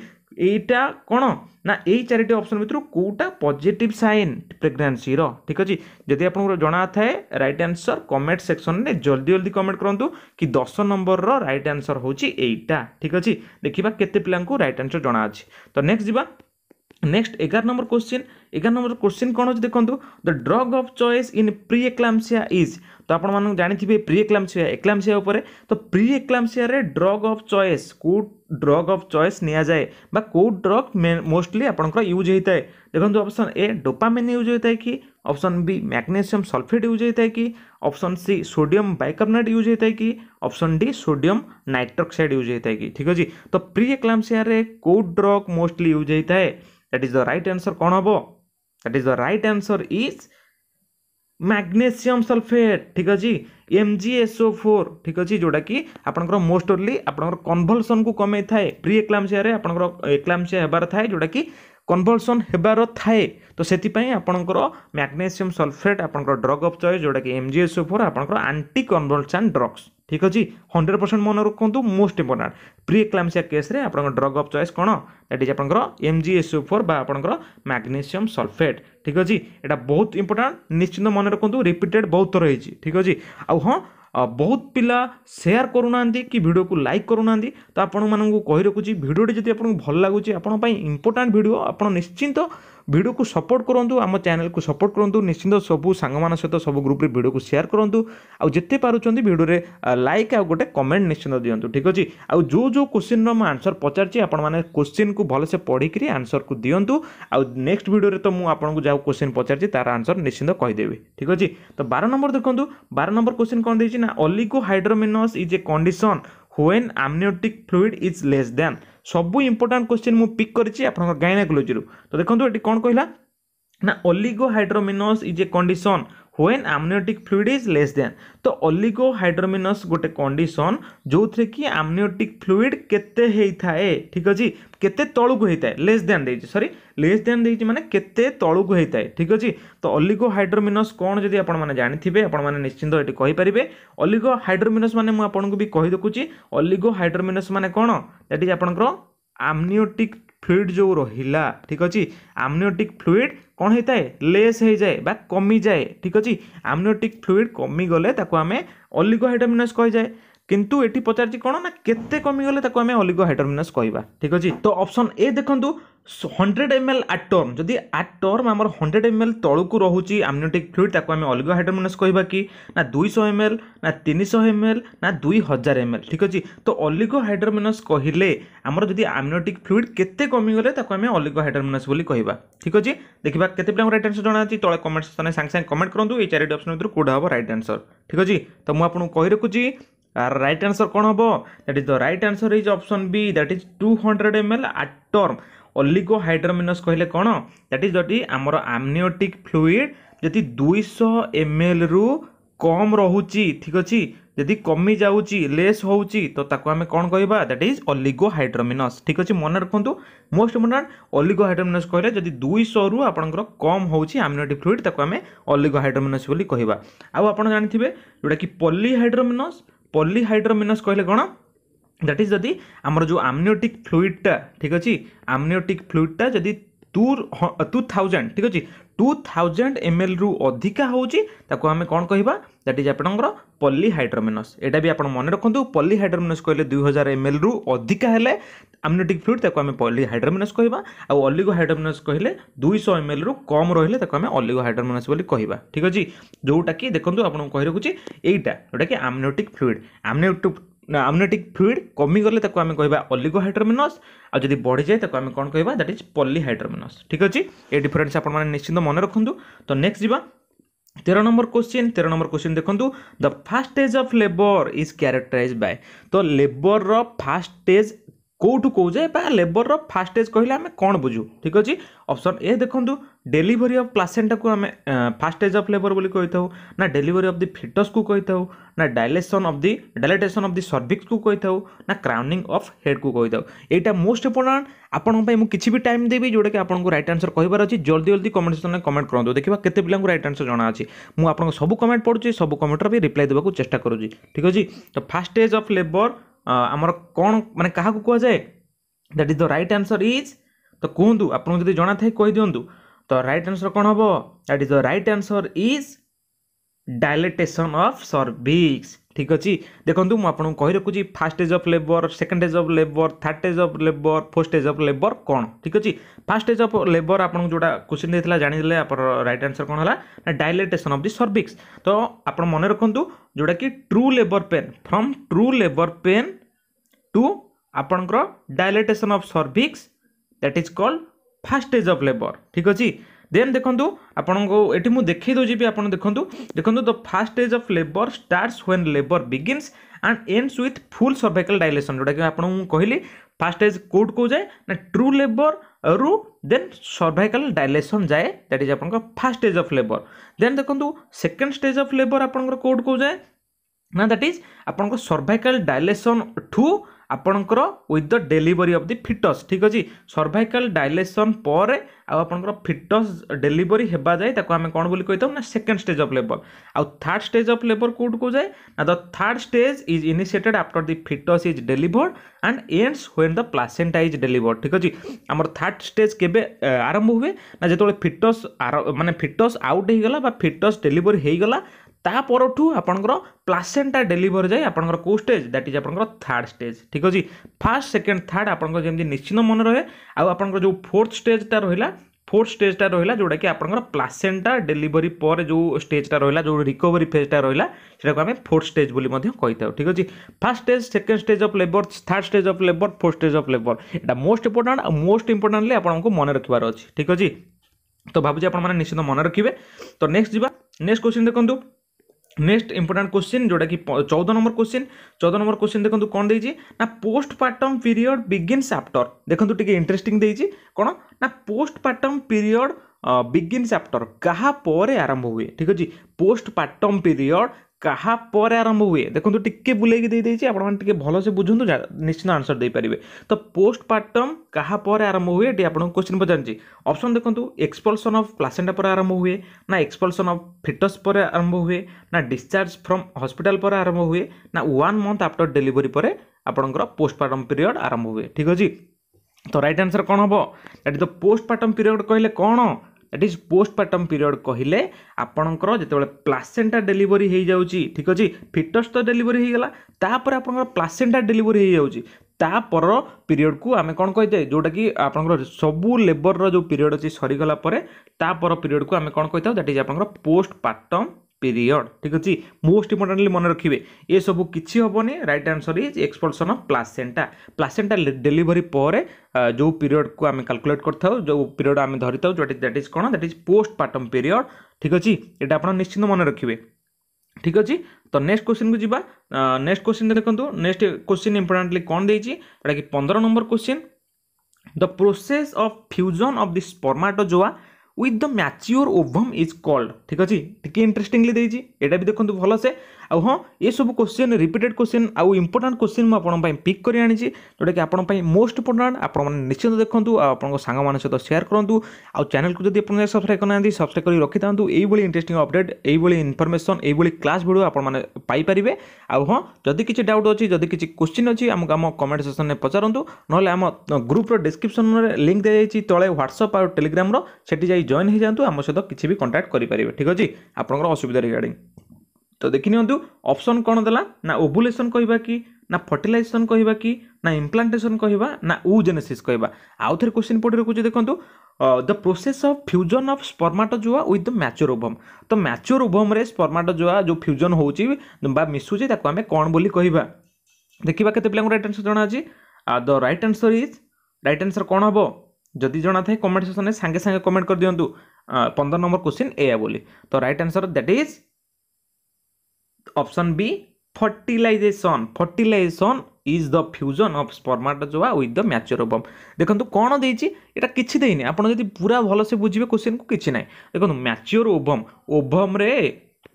ଏଇଟା କ'ଣ ନା ଏଇ ଚାରିଟି ଅପସନ୍ ଭିତରୁ କେଉଁଟା ପଜିଟିଭ୍ ସାଇନ୍ ପ୍ରେଗନାନ୍ସିର ଠିକ୍ ଅଛି ଯଦି ଆପଣଙ୍କର ଜଣାଥାଏ ରାଇଟ୍ ଆନ୍ସର୍ କମେଣ୍ଟ ସେକ୍ସନ୍ରେ ଜଲ୍ଦି ଜଲ୍ଦି କମେଣ୍ଟ କରନ୍ତୁ କି ଦଶ ନମ୍ବରର ରାଇଟ୍ ଆନ୍ସର୍ ହେଉଛି ଏଇଟା ଠିକ୍ ଅଛି ଦେଖିବା କେତେ ପିଲାଙ୍କୁ ରାଇଟ୍ ଆନ୍ସର୍ ଜଣାଅଛି ତ ନେକ୍ସଟ ଯିବା নেক্সট ଏଗାର ନମ୍ବର କୋଶ୍ଚିନ୍ ଏଗାର নম্বর କୋଶ୍ଚିନ୍ କଣ হচ্ছে ଦେଖନ୍ତୁ the drug of choice in pre eclampsia is तो आप जानते हैं प्रि एक्लामसीआ एक्लामसीआ तो pre eclampsia drug of choice कौ ड्रग अफ चयस निजाए कौ ड्रग मोस्टली आपंकर यूज होता है देखो अप्सन ए डोपामेन यूज होता है कि option B magnesium sulphate use होता है कि option C sodium bicarbonate use होता है कि option D sodium nitroxide use होता है कि ठीक अच्छे तो प्रि एक्लामसीआर कौ ड्रग मोस्टली यूज होता है that is the right answer कौन हम that is the right answer is magnesium sulphate ঠিক আছে এমজিএসও ফোর ঠিক আছে ଯେଉଁଟାକି ଆପଣଙ୍କର ମୋଷ୍ଟଲି ଆପଣଙ୍କର କନଭଲସନ୍କୁ କମେଇଥାଏ ପ୍ରି ଏକ୍ଲାମ୍ସିଆରେ ଆପଣଙ୍କର ଏକ୍ଲାମ୍ସିଆ ହେବାର ଥାଏ ଯେଉଁଟାକି କନଭଲସନ୍ ହେବାର ଥାଏ ତ ସେଥିପାଇଁ ଆପଣଙ୍କର ମ୍ୟାଗ୍ନେସିୟମ୍ ସଲଫେଟ୍ ଆପଣଙ୍କର ଡ୍ରଗ୍ ଅଫ୍ ଚଏସ୍ ଯେଉଁଟାକି ଏମ୍ଜିଏସ୍ଓ ଫୋର୍ ଆପଣଙ୍କର ଆଣ୍ଟି କନଭଲସାନ୍ ଡ୍ରଗ୍ସ ঠিক ଅଛି ହଣ୍ଡ୍ରେଡ଼ ପରସେଣ୍ଟ ମନେ ରଖନ୍ତୁ ମୋଷ୍ଟ ଇମ୍ପୋର୍ଟାଣ୍ଟ ପ୍ରି ଏକ୍ଲାମ୍ସିଆ କେସ୍ରେ ଆପଣଙ୍କ ଡ୍ରଗ୍ ଅଫ୍ ଚଏସ୍ କ'ଣ ଦ୍ୟାଟ୍ ଇଜ୍ ଆପଣଙ୍କର M G S O four ବା ଆପଣଙ୍କର ମାଗ୍ନେସିୟମ୍ ସଲ୍ଫେଟ୍ ଠିକ୍ ଅଛି ଏଇଟା ବହୁତ ଇମ୍ପୋର୍ଟାଣ୍ଟ ନିଶ୍ଚିନ୍ତ ମନେ ରଖନ୍ତୁ ରିପିଟେଡ଼୍ ବହୁତ ଥର ହେଇଛି ଠିକ୍ ଅଛି ଆଉ ହଁ ବହୁତ ପିଲା ସେୟାର କରୁନାହାନ୍ତି କି ଭିଡ଼ିଓକୁ ଲାଇକ୍ କରୁନାହାନ୍ତି ତ ଆପଣମାନଙ୍କୁ କହି ରଖୁଛି ଭିଡ଼ିଓଟି ଯଦି ଆପଣଙ୍କୁ ଭଲ ଲାଗୁଛି ଆପଣଙ୍କ ପାଇଁ ଇମ୍ପୋର୍ଟାଣ୍ଟ ଭିଡ଼ିଓ ଆପଣ ନିଶ୍ଚିନ୍ତ ভিডিও কো সাপোর্ট করন্তু আমা চ্যানেল কো সাপোর্ট করন্তু নিশ্চিন সব সাঙ্গমান অসতো সব গ্রুপ রি ভিডিও কো শেয়ার করন্তু আ জতে পারুচন্তি ভিডিও রে লাইক আ গটে কমেন্ট নিশ্চিন দিয়ন্তু ঠিক হজি আ জো জো কোশ্চেন রা ম অ্যানসার পচার্থি আপন মানে কোশ্চেন কো ভাল সে পঢ়ি করি অ্যানসার কো দিয়ন্তু আ নেক্সট ভিডিও রে তো মু আপন কো যাও কোশ্চেন পচার্থি তার অ্যানসার নিশ্চিন কই দেবে ঠিক হজি তো 12 নম্বর দেখোন্তু 12 নম্বর কোশ্চেন কোন দেচি না oligohydramnios is a condition when amniotic fluid is less than ସବୁ ଇମ୍ପୋର୍ଟାଣ୍ଟ କ୍ୱେଶ୍ଚିନ୍ ମୁଁ ପିକ୍ କରିଛି ଆପଣଙ୍କ ଗାଇନାକୋଲୋଜିରୁ ତ ଦେଖନ୍ତୁ ଏଠି କ'ଣ କହିଲା ନା oligohydramnios is a condition when amniotic fluid is less than তো অলিগোহাইড্রোমিনস গোটে কন্ডিশন ଯେଉଁଥିରେ କି আমনিওটিক ফ্লুইড କେତେ ହେଇଥାଏ ଠିକ୍ ଅଛି କେତେ ତଳକୁ ହେଇଥାଏ ଲେସ୍ ଦେନ୍ ଦେଇଛି ସରି ଲେସ୍ ଦେନ୍ ଦେଇଛି ମାନେ କେତେ ତଳକୁ ହେଇଥାଏ ଠିକ୍ ଅଛି ତ ଅଲିଗୋହାଇଡ୍ରୋମିନସ୍ କ'ଣ ଯଦି ଆପଣମାନେ ଜାଣିଥିବେ ଆପଣମାନେ ନିଶ୍ଚିନ୍ତ ଏଠି କହିପାରିବେ ଅଲିଗୋହାଇଡ୍ରୋମିନସ୍ ମାନେ ମୁଁ ଆପଣଙ୍କୁ ବି କହିଦେଖୁଛି ଅଲିଗୋହାଇଡ୍ରୋମିନସ୍ ମାନେ କ'ଣ ଦ୍ୟାଟ୍ ଇଜ୍ ଆପଣଙ୍କର আমনিওটিক ଫ୍ଲୁଇଡ଼ ଯେଉଁ ରହିଲା ଠିକ୍ ଅଛି ଆମ୍ନିଓଟିକ୍ ଫ୍ଲୁଇଡ଼ କ'ଣ ହେଇଥାଏ ଲେସ୍ ହେଇଯାଏ ବା କମିଯାଏ ଠିକ୍ ଅଛି ଆମ୍ନିଓଟିକ୍ ଫ୍ଲୁଇଡ଼ କମିଗଲେ ତାକୁ ଆମେ ଅଲିଗୋହାଇଡ୍ରୋମିନସ୍ କହିଯାଏ କିନ୍ତୁ ଏଠି ପଚାରିଛି କ'ଣ ନା କେତେ କମିଗଲେ ତାକୁ ଆମେ ଅଲିଗୋ ହାଇଡ୍ରୋମିନସ୍ କହିବା ଠିକ୍ ଅଛି ତ ଅପସନ୍ ଏ ଦେଖନ୍ତୁ hundred M L at term ଯଦି ଆଟ୍ ଟର୍ମ ଆମର ହଣ୍ଡ୍ରେଡ଼ ଏମ୍ ଏଲ୍ ତଳକୁ ରହୁଛି ଆମ୍ନିଓଟିକ୍ ଫ୍ଲୁଇଡ଼ ତାକୁ ଆମେ ଅଲିଗୋ ହାଇଡ୍ରୋମିନସ୍ କହିବା କି ନା ଦୁଇଶହ ଏମ୍ ଏଲ୍ ନା ତିନିଶହ ଏମ୍ ଏଲ୍ ନା ଦୁଇ ହଜାର ଏମ୍ ଏଲ୍ ଠିକ୍ ଅଛି ତ ଅଲିଗୋ ହାଇଡ୍ରୋମିନସ୍ କହିଲେ ଆମର ଯଦି ଆମ୍ନିଓଟିକ୍ ଫ୍ଲୁଇଡ଼ କେତେ କମିଗଲେ ତାକୁ ଆମେ ଅଲିଗୋ ହାଇଡ୍ରୋମିନସ୍ ବୋଲି କହିବା ଠିକ୍ ଅଛି ଦେଖିବା କେତେ ପିଲାଙ୍କୁ ରାଇଟ୍ ଆନ୍ସର୍ ଜଣାଅଛି ତଳେ କମେଣ୍ଟ ସ୍ଥାନରେ ସାଙ୍ଗେ ସାଙ୍ଗେ କମେଣ୍ଟ କରନ୍ତୁ ଏଇ ଚାରିଟି ଅପସନ୍ ଭିତରୁ କେଉଁଟା ହେବ ରାଇଟ୍ ଆନ୍ସର୍ ଠିକ୍ ଅଛି ତ ମୁଁ ଆପଣଙ୍କୁ କହି ରଖୁଛି ଆର୍ ରାଇଟ୍ ଆନ୍ସର୍ କ'ଣ ହେବ that is the right answer is option B that is two hundred M L at term oligohydramnios କହିଲେ କ'ଣ ଦ୍ୟାଟ୍ ଇଜ୍ ଯଦି ଆମର ଆମନିଓଟିକ୍ ଫ୍ଲୁଇଡ୍ ଯଦି ଦୁଇଶହ ଏମ୍ ଏଲ୍ରୁ କମ୍ ରହୁଛି ଠିକ୍ ଅଛି ଯଦି କମି ଯାଉଛି ଲେସ୍ ହେଉଛି ତ ତାକୁ ଆମେ କ'ଣ କହିବା ଦ୍ୟାଟ୍ ଇଜ୍ ଅଲିଗୋ ହାଇଡ୍ରୋମିନସ୍ ଠିକ୍ ଅଛି ମନେ ରଖନ୍ତୁ ମୋଷ୍ଟ ଇମ୍ପୋର୍ଟାଣ୍ଟ ଅଲିଗୋ ହାଇଡ୍ରୋମିନସ୍ କହିଲେ ଯଦି ଦୁଇଶହରୁ ଆପଣଙ୍କର କମ୍ ହେଉଛି ଆମ୍ୟୁନିଟି ଫ୍ଲୁଇଡ୍ ତାକୁ ଆମେ ଅଲିଗୋ ହାଇଡ୍ରୋମିନସ୍ ବୋଲି କହିବା ଆଉ ଆପଣ ଜାଣିଥିବେ ଯେଉଁଟାକି ପଲି ହାଇଡ୍ରୋମିନସ୍ পলিহাইড্রোমিনস কহিলে কোণ দ্যাট ইজ যদি আমার যে আমনিওটিক ফ্লুইডটা ঠিক আছে আমনিওটিক ফ্লুইডটা যদি টু টু থাউজেন্ড ঠিক আছে ଟୁ ଥାଉଜେଣ୍ଡ ଏମ୍ ଏଲ୍ରୁ ଅଧିକା ହେଉଛି ତାକୁ ଆମେ କ'ଣ କହିବା ଦ୍ୟାଟ୍ ଇଜ୍ ଆପଣଙ୍କର ପଲିହାଇଡ୍ରୋମିନସ୍ ଏଇଟା ବି ଆପଣ ମନେ ରଖନ୍ତୁ ପଲିହାଇଡ୍ରୋମିନସ୍ କହିଲେ ଦୁଇ ହଜାର ଏମ୍ ଏଲ୍ରୁ ଅଧିକା ହେଲେ ଆମ୍ନୋଟିକ୍ ଫ୍ଲୁଇଡ୍ ତାକୁ ଆମେ ପଲିହାଇଡ୍ରୋମିନସ୍ କହିବା ଆଉ ଅଲିଗୋ ହାଇଡ୍ରୋମିନସ୍ କହିଲେ ଦୁଇଶହ ଏମ୍ ଏଲ୍ରୁ କମ୍ ରହିଲେ ତାକୁ ଆମେ ଅଲିଗୋ ହାଇଡ୍ରୋମିନସ୍ ବୋଲି କହିବା ଠିକ୍ ଅଛି ଯେଉଁଟାକି ଦେଖନ୍ତୁ ଆପଣଙ୍କୁ କହି ରଖୁଛି ଏଇଟା ଯେଉଁଟାକି ଆମ୍ନୋଟିକ୍ ଫ୍ଲୁଇଡ୍ ଆମ୍ନୋଟିକ୍ ଆମନେଟିକ୍ ଫ୍ଲୁଇଡ୍ କମିଗଲେ ତାକୁ ଆମେ କହିବା ଅଲିଗୋହାଇଡ୍ରୋମିନସ୍ ଆଉ ଯଦି ବଢ଼ିଯାଏ ତାକୁ ଆମେ କ'ଣ କହିବା ଦ୍ୟାଟ୍ ଇଜ୍ ପଲିହାଇଡ୍ରୋମିନସ୍ ଠିକ୍ ଅଛି ଏ ଡିଫରେନ୍ସ ଆପଣମାନେ ନିଶ୍ଚିନ୍ତ ମନେ ରଖନ୍ତୁ ତ ନେକ୍ସଟ ଯିବା ତେର ନମ୍ବର କୋଶ୍ଚିନ୍ ତେର ନମ୍ବର କୋଶ୍ଚିନ୍ ଦେଖନ୍ତୁ the first stage of labour is characterised by the ଲେବର୍ର ଫାଷ୍ଟ ଷ୍ଟେଜ୍ କେଉଁଠୁ କହୁଛେ ବା ଲେବର୍ର ଫାଷ୍ଟ ଷ୍ଟେଜ୍ କହିଲେ ଆମେ କ'ଣ ବୁଝୁ ଠିକ୍ ଅଛି ଅପସନ୍ ଏ ଦେଖନ୍ତୁ ଡେଲିଭରି ଅଫ୍ ପ୍ଲାସେଣ୍ଟାକୁ ଆମେ ଫାଷ୍ଟ ଷ୍ଟେଜ୍ ଅଫ୍ ଲେବର୍ ବୋଲି କହିଥାଉ ନା ଡେଲିଭରି ଅଫ୍ ଦି ଫିଟସ୍କୁ କହିଥାଉ ନା ଡାଇଲେସନ୍ ଅଫ୍ ଦି ଡାଇଲେଟେସନ୍ ଅଫ୍ ଦି ସର୍ଭିକ୍ସକୁ କହିଥାଉ ନା କ୍ରାଉନିଂ ଅଫ୍ ହେଡ଼୍କୁ କହିଥାଉ ଏଇଟା ମୋଷ୍ଟ ଇମ୍ପୋର୍ଟାଣ୍ଟ ଆପଣଙ୍କ ପାଇଁ ମୁଁ କିଛି ବି ଟାଇମ୍ ଦେବି ଯେଉଁଟାକି ଆପଣଙ୍କୁ ରାଇଟ୍ ଆନ୍ସର୍ କହିବାର ଅଛି ଜଲ୍ଦି ଜଲ୍ଦି କମେଣ୍ଟ ସେକ୍ସନ୍ରେ କମେଣ୍ଟ କରନ୍ତୁ ଦେଖିବା କେତେ ପିଲାଙ୍କୁ ରାଇଟ୍ ଆନ୍ସର୍ ଜଣାଅଛି ମୁଁ ଆପଣଙ୍କ ସବୁ କମେଣ୍ଟ ପଢ଼ୁଛି ସବୁ କମେଣ୍ଟର ବି ରିପ୍ଲାଏ ଦେବାକୁ ଚେଷ୍ଟା କରୁଛି ଠିକ୍ ଅଛି ତ ଫାଷ୍ଟ ଷ୍ଟେଜ୍ ଅଫ୍ ଲେବର୍ ଆମର କ'ଣ ମାନେ କାହାକୁ କୁହାଯାଏ that is the right answer is ତ କୁହନ୍ତୁ ଆପଣଙ୍କୁ ଯଦି ଜଣାଥାଏ କହିଦିଅନ୍ତୁ ତ ରାଇଟ୍ ଆନ୍ସର୍ କ'ଣ ହେବ that is the right answer is dilatation of cervix ଠିକ୍ ଅଛି ଦେଖନ୍ତୁ ମୁଁ ଆପଣଙ୍କୁ କହି ରଖୁଛି first stage of labour second stage of labour third stage of labour fourth stage of labour କ'ଣ ଠିକ୍ ଅଛି ଫାର୍ଷ୍ଟ ଷ୍ଟେଜ୍ ଅଫ୍ ଲେବର୍ ଆପଣଙ୍କୁ ଯେଉଁଟା କୋଶ୍ଚିନ୍ ଦେଇଥିଲା ଜାଣିଦେଲେ ଆପଣର ରାଇଟ୍ ଆନ୍ସର୍ କ'ଣ ହେଲା ନା ଡାଇଲେଟେସନ୍ ଅଫ୍ ଦି ସର୍ଭିକ୍ସ ତ ଆପଣ ମନେ ରଖନ୍ତୁ ଯେଉଁଟାକି true labour pain from true labour pain to ଆପଣଙ୍କର dilatation of cervix that is called first stage of labour ଠିକ୍ ଅଛି ଦେନ୍ ଦେଖନ୍ତୁ ଆପଣଙ୍କୁ ଏଠି ମୁଁ ଦେଖେଇ ଦେଉଛି ବି ଆପଣ ଦେଖନ୍ତୁ ଦେଖନ୍ତୁ the first stage of labour starts when labour begins and ends with full cervical dilation ଯେଉଁଟାକି ଆପଣଙ୍କୁ ମୁଁ କହିଲି ଫାଷ୍ଟେଜ୍ କେଉଁଠୁ କେଉଁ ଯାଏ ନା ଟ୍ରୁ ଲେବର୍ରୁ ଦେନ୍ ସର୍ଭାଇକାଲ୍ ଡାଇଲେସନ୍ ଯାଏ ଦ୍ୟାଟ୍ ଇଜ୍ ଆପଣଙ୍କର first stage of labour then ଦେଖନ୍ତୁ ସେକେଣ୍ଡ ଷ୍ଟେଜ୍ ଅଫ୍ ଲେବର୍ ଆପଣଙ୍କର କେଉଁଠୁ କେଉଁ ଯାଏ ନା ଦ୍ୟାଟ୍ ଇଜ୍ ଆପଣଙ୍କ ସର୍ଭାଇକାଲ୍ ଡାଇଲେସନ୍ ଠୁ ଆପଣଙ୍କର with the delivery of the foetus ଠିକ୍ ଅଛି ସର୍ଭାଇକାଲ୍ ଡାଇଲେସନ୍ ପରେ ଆଉ ଆପଣଙ୍କର ଫିଟସ୍ ଡେଲିଭରି ହେବା ଯାଏ ତାକୁ ଆମେ କ'ଣ ବୋଲି କହିଥାଉ ନା ସେକେଣ୍ଡ ଷ୍ଟେଜ୍ ଅଫ୍ ଲେବର୍ ଆଉ ଥାର୍ଡ଼ ଷ୍ଟେଜ୍ ଅଫ୍ ଲେବର୍ କେଉଁଠୁ ଯାଏ ନା the third stage is initiated after the foetus is delivered and ends when the placenta is delivered ଠିକ୍ ଅଛି ଆମର ଥାର୍ଡ଼ ଷ୍ଟେଜ୍ କେବେ ଆରମ୍ଭ ହୁଏ ନା ଯେତେବେଳେ ଫିଟସ୍ ମାନେ ଫିଟସ୍ ଆଉଟ୍ ହେଇଗଲା ବା ଫିଟସ୍ ଡେଲିଭରି ହେଇଗଲା ତାହା ପରଠୁ ଆପଣଙ୍କର ପ୍ଲାସେଣ୍ଟା ଡେଲିଭରି ଯାଏ ଆପଣଙ୍କର କେଉଁ ଷ୍ଟେଜ୍ ଦ୍ୟାଟ୍ ଇଜ୍ ଆପଣଙ୍କର ଥାର୍ଡ଼ ଷ୍ଟେଜ୍ ଠିକ୍ ଅଛି ଫାର୍ଷ୍ଟ ସେକେଣ୍ଡ ଥାର୍ଡ଼ ଆପଣଙ୍କର ଯେମିତି ନିଶ୍ଚିନ୍ତ ମନେ ରହେ ଆଉ ଆପଣଙ୍କର ଯେଉଁ ଫୋର୍ଥ ଷ୍ଟେଜ୍ଟା ରହିଲା ଫୋର୍ଥ ଷ୍ଟେଜ୍ଟା ରହିଲା ଯେଉଁଟାକି ଆପଣଙ୍କର ପ୍ଲାସେଣ୍ଟା ଡେଲିଭରି ପରେ ଯେଉଁ ଷ୍ଟେଜ୍ଟା ରହିଲା ଯେଉଁ ରିକଭରି ଫେଜ୍ଟା ରହିଲା ସେଟାକୁ ଆମେ ଫୋର୍ଥ ଷ୍ଟେଜ୍ ବୋଲି ମଧ୍ୟ କହିଥାଉ ଠିକ୍ ଅଛି first stage second stage of labour third stage of labour fourth stage of labour ଏଇଟା ମୋଷ୍ଟ ଇମ୍ପୋର୍ଟାଣ୍ଟ ଆଉ ମୋଷ୍ଟ ଇମ୍ପୋର୍ଟାଣ୍ଟଲି ଆପଣଙ୍କୁ ମନେ ରଖିବାର ଅଛି ଠିକ୍ ଅଛି ତ ଭାବୁଛି ଆପଣମାନେ ନିଶ୍ଚିତ ମନେ ରଖିବେ ତ ନେକ୍ସଟ ଯିବା ନେକ୍ସଟ କ୍ୱେଶ୍ଚିନ୍ ଦେଖନ୍ତୁ নেক্সট ইম্পর্টান্ট কোশ্চিন ଯେଉଁଟାକି ଚଉଦ ନମ୍ବର କୋଶ୍ଚିନ୍ ଚଉଦ ନମ୍ବର କୋଶ୍ଚିନ୍ ଦେଖନ୍ତୁ କ'ଣ ଦେଇଛି ନା postpartum period begins after ଦେଖନ୍ତୁ ଟିକେ ଇଣ୍ଟରେଷ୍ଟିଂ ଦେଇଛି କ'ଣ ନା postpartum period begins after କାହା ପରେ ଆରମ୍ଭ ହୁଏ ଠିକ୍ ଅଛି ପୋଷ୍ଟ ପାର୍ଟମ୍ ପିରିୟଡ଼ କାହା ପରେ ଆରମ୍ଭ ହୁଏ ଦେଖନ୍ତୁ ଟିକେ ବୁଲେଇକି ଦେଇଦେଇଛି ଆପଣମାନେ ଟିକେ ଭଲସେ ବୁଝନ୍ତୁ ନିଶ୍ଚିନ୍ତ ଆନ୍ସର ଦେଇପାରିବେ ତ ପୋଷ୍ଟ ପାର୍ଟମ୍ କାହା ପରେ ଆରମ୍ଭ ହୁଏ ଏଠି ଆପଣଙ୍କୁ କୋଶ୍ଚିନ୍ ପଚାରିଛି ଅପସନ୍ ଦେଖନ୍ତୁ ଏକ୍ସପଲ୍ସନ୍ ଅଫ୍ ପ୍ଲାସେଣ୍ଟା ପରେ ଆରମ୍ଭ ହୁଏ ନା ଏକ୍ସପଲ୍ସନ୍ ଅଫ୍ ଫିଟସ୍ ପରେ ଆରମ୍ଭ ହୁଏ ନା ଡିସଚାର୍ଜ ଫ୍ରମ୍ ହସ୍ପିଟାଲ ପରେ ଆରମ୍ଭ ହୁଏ ନା ୱାନ୍ ମନ୍ଥ ଆଫ୍ଟର ଡେଲିଭରି ପରେ ଆପଣଙ୍କର ପୋଷ୍ଟ ପାର୍ଟମ୍ ପିରିୟଡ଼ ଆରମ୍ଭ ହୁଏ ଠିକ୍ ଅଛି ତ ରାଇଟ୍ ଆନ୍ସର କ'ଣ ହେବ ଏଠି ତ ପୋଷ୍ଟ ପାର୍ଟମ୍ ପିରିୟଡ଼ କହିଲେ କ'ଣ that is postpartum period କହିଲେ ଆପଣଙ୍କର ଯେତେବେଳେ ପ୍ଲାସେଣ୍ଟା ଡେଲିଭରି ହେଇଯାଉଛି ଠିକ୍ ଅଛି ଫିଟସ୍ ତ ଡେଲିଭରି ହେଇଗଲା ତାପରେ ଆପଣଙ୍କର ପ୍ଲାସେଣ୍ଟା ଡେଲିଭରି ହେଇଯାଉଛି ତା ପର ପିରିୟଡ଼କୁ ଆମେ କ'ଣ କହିଥାଏ ଯେଉଁଟାକି ଆପଣଙ୍କର ସବୁ ଲେବର୍ର ଯେଉଁ ପିରିୟଡ଼ ଅଛି ସରିଗଲା ପରେ ତା ପର ପିରିୟଡ଼କୁ ଆମେ କ'ଣ କହିଥାଉ ଦ୍ୟାଟ୍ ଇଜ୍ ଆପଣଙ୍କର ପୋଷ୍ଟ ପାଟମ୍ ପିରିୟଡ଼ ଠିକ୍ ଅଛି ମୋଷ୍ଟ ଇମ୍ପୋର୍ଟାଣ୍ଟଲି ମନେ ରଖିବେ ଏସବୁ କିଛି ହେବନି right answer is expulsion of placenta placenta delivery ପରେ ଯେଉଁ ପିରିୟଡ଼କୁ ଆମେ କାଲକୁଲେଟ୍ କରିଥାଉ ଯେଉଁ ପିରିୟଡ଼ ଆମେ ଧରିଥାଉ ଯେଉଁଟା ଦ୍ୟାଟ୍ ଇଜ୍ କ'ଣ that is postpartum period ଠିକ୍ ଅଛି ଏଇଟା ଆପଣ ନିଶ୍ଚିନ୍ତ ମନେ ରଖିବେ ଠିକ୍ ଅଛି ତ ନେକ୍ସଟ କୋଶ୍ଚିନ୍କୁ ଯିବା ନେକ୍ସଟ କୋଶ୍ଚିନ୍ ଦେଖନ୍ତୁ ନେକ୍ସଟ କୋଶ୍ଚିନ୍ ଇମ୍ପୋର୍ଟାଣ୍ଟଲି କ'ଣ ଦେଇଛି ଯେଉଁଟାକି ପନ୍ଦର number question the process of fusion of the spermatozoa with the mature ovum is called ଠିକ୍ ଅଛି ଟିକେ ଇଣ୍ଟରେଷ୍ଟିଂଲି ଦେଇଛି ଏଇଟା ବି ଦେଖନ୍ତୁ ଭଲସେ ଆଉ ହଁ ଏସବୁ କୋଶ୍ଚିନ୍ ରିପିଟେଡ୍ କୋଶ୍ଚିନ୍ ଆଉ ଇମ୍ପୋର୍ଟାଣ୍ଟ କୋଶ୍ଚିନ୍ ମୁଁ ଆପଣଙ୍କ ପାଇଁ ପିକ୍ କରି ଆଣିଛି ଯେଉଁଟାକି ଆପଣଙ୍କ ପାଇଁ ମୋଷ୍ଟ ଇମ୍ପୋର୍ଟାଣ୍ଟ ଆପଣମାନେ ନିଶ୍ଚିନ୍ତ ଦେଖନ୍ତୁ ଆଉ ଆପଣଙ୍କ ସାଙ୍ଗମାନଙ୍କ ସହିତ ସେୟାର କରନ୍ତୁ ଆଉ ଚ୍ୟାନେଲକୁ ଯଦି ଆପଣ ସବସ୍କ୍ରାଇବ୍ କରିନାହାନ୍ତି ସବସ୍କ୍ରାଇବ୍ କରି ରଖିଥାନ୍ତୁ ଏଇଭଳି ଇଣ୍ଟରେଷ୍ଟିଂ ଅପଡେଟ୍ ଏଇଭଳି ଇନଫର୍ମେସନ୍ ଏଇଭଳି କ୍ଲାସ୍ ଭିଡ଼ିଓ ଆପଣମାନେ ପାଇପାରିବେ ଆଉ ହଁ ଯଦି କିଛି ଡାଉଟ୍ ଅଛି ଯଦି କିଛି କୋଶ୍ଚିନ୍ ଅଛି ଆମକୁ ଆମ କମେଣ୍ଟ ସେକ୍ସନରେ ପଚାରନ୍ତୁ ନହେଲେ ଆମ ଗ୍ରୁପ୍ର ଡିସ୍କ୍ରିପ୍ସନ୍ରେ ଲିଙ୍କ୍ ଦିଆଯାଇଛି ତଳେ ହ୍ୱାଟ୍ସଅପ୍ ଆଉ ଟେଲିଗ୍ରାମ୍ର ସେଠି ଯାଇ ଜଏନ୍ ହୋଇଯାଆନ୍ତୁ ଆମ ସହିତ କିଛି ବି କଣ୍ଟାକ୍ଟ କରିପାରିବେ ଠିକ୍ ଅଛି ଆପଣଙ୍କର ଅସୁବିଧା ରିଗାର୍ଡ଼ିଂ ତ ଦେଖିନିଅନ୍ତୁ ଅପସନ୍ କ'ଣ ଦେଲା ନା ଓଭୁଲେସନ୍ କହିବା କି ନା ଫର୍ଟିଲାଇଜେସନ୍ କହିବା କି ନା ଇମ୍ପ୍ଲାଣ୍ଟେସନ୍ କହିବା ନା ଉଜେନେସିସ୍ କହିବା ଆଉ ଥରେ କ୍ୱେଶ୍ଚିନ୍ ପଡ଼ି ରଖୁଛି ଦେଖନ୍ତୁ the process of fusion of spermatozoa with the mature ovum ତ ମ୍ୟାଚୋର ଓଭମ୍ରେ ସ୍ପର୍ମାଟୋଜୁଆ ଯେଉଁ ଫ୍ୟୁଜନ୍ ହେଉଛି ବା ମିଶୁଛି ତାକୁ ଆମେ କ'ଣ ବୋଲି କହିବା ଦେଖିବା କେତେ ପିଲାଙ୍କୁ ରାଇଟ୍ ଆନ୍ସର୍ ଜଣାଅଛି the right answer is right answer କ'ଣ ହେବ ଯଦି ଜଣାଥାଏ କମେଣ୍ଟ ସେକ୍ସନ୍ରେ ସାଙ୍ଗେ ସାଙ୍ଗେ କମେଣ୍ଟ କରିଦିଅନ୍ତୁ ପନ୍ଦର ନମ୍ବର କ୍ୱେଶ୍ଚିନ୍ ଏଇଆ ବୋଲି ତ right answer that is option B fertilisation fertilisation is the fusion of spermatozoa with the mature ovum ଦେଖନ୍ତୁ କ'ଣ ଦେଇଛି ଏଇଟା କିଛି ଦେଇନି ଆପଣ ଯଦି ପୁରା ଭଲସେ ବୁଝିବେ କୋଶ୍ଚିନ୍କୁ କିଛି ନାହିଁ ଦେଖନ୍ତୁ ମ୍ୟାଚୋର ଓଭମ୍ ଓଭମ୍ରେ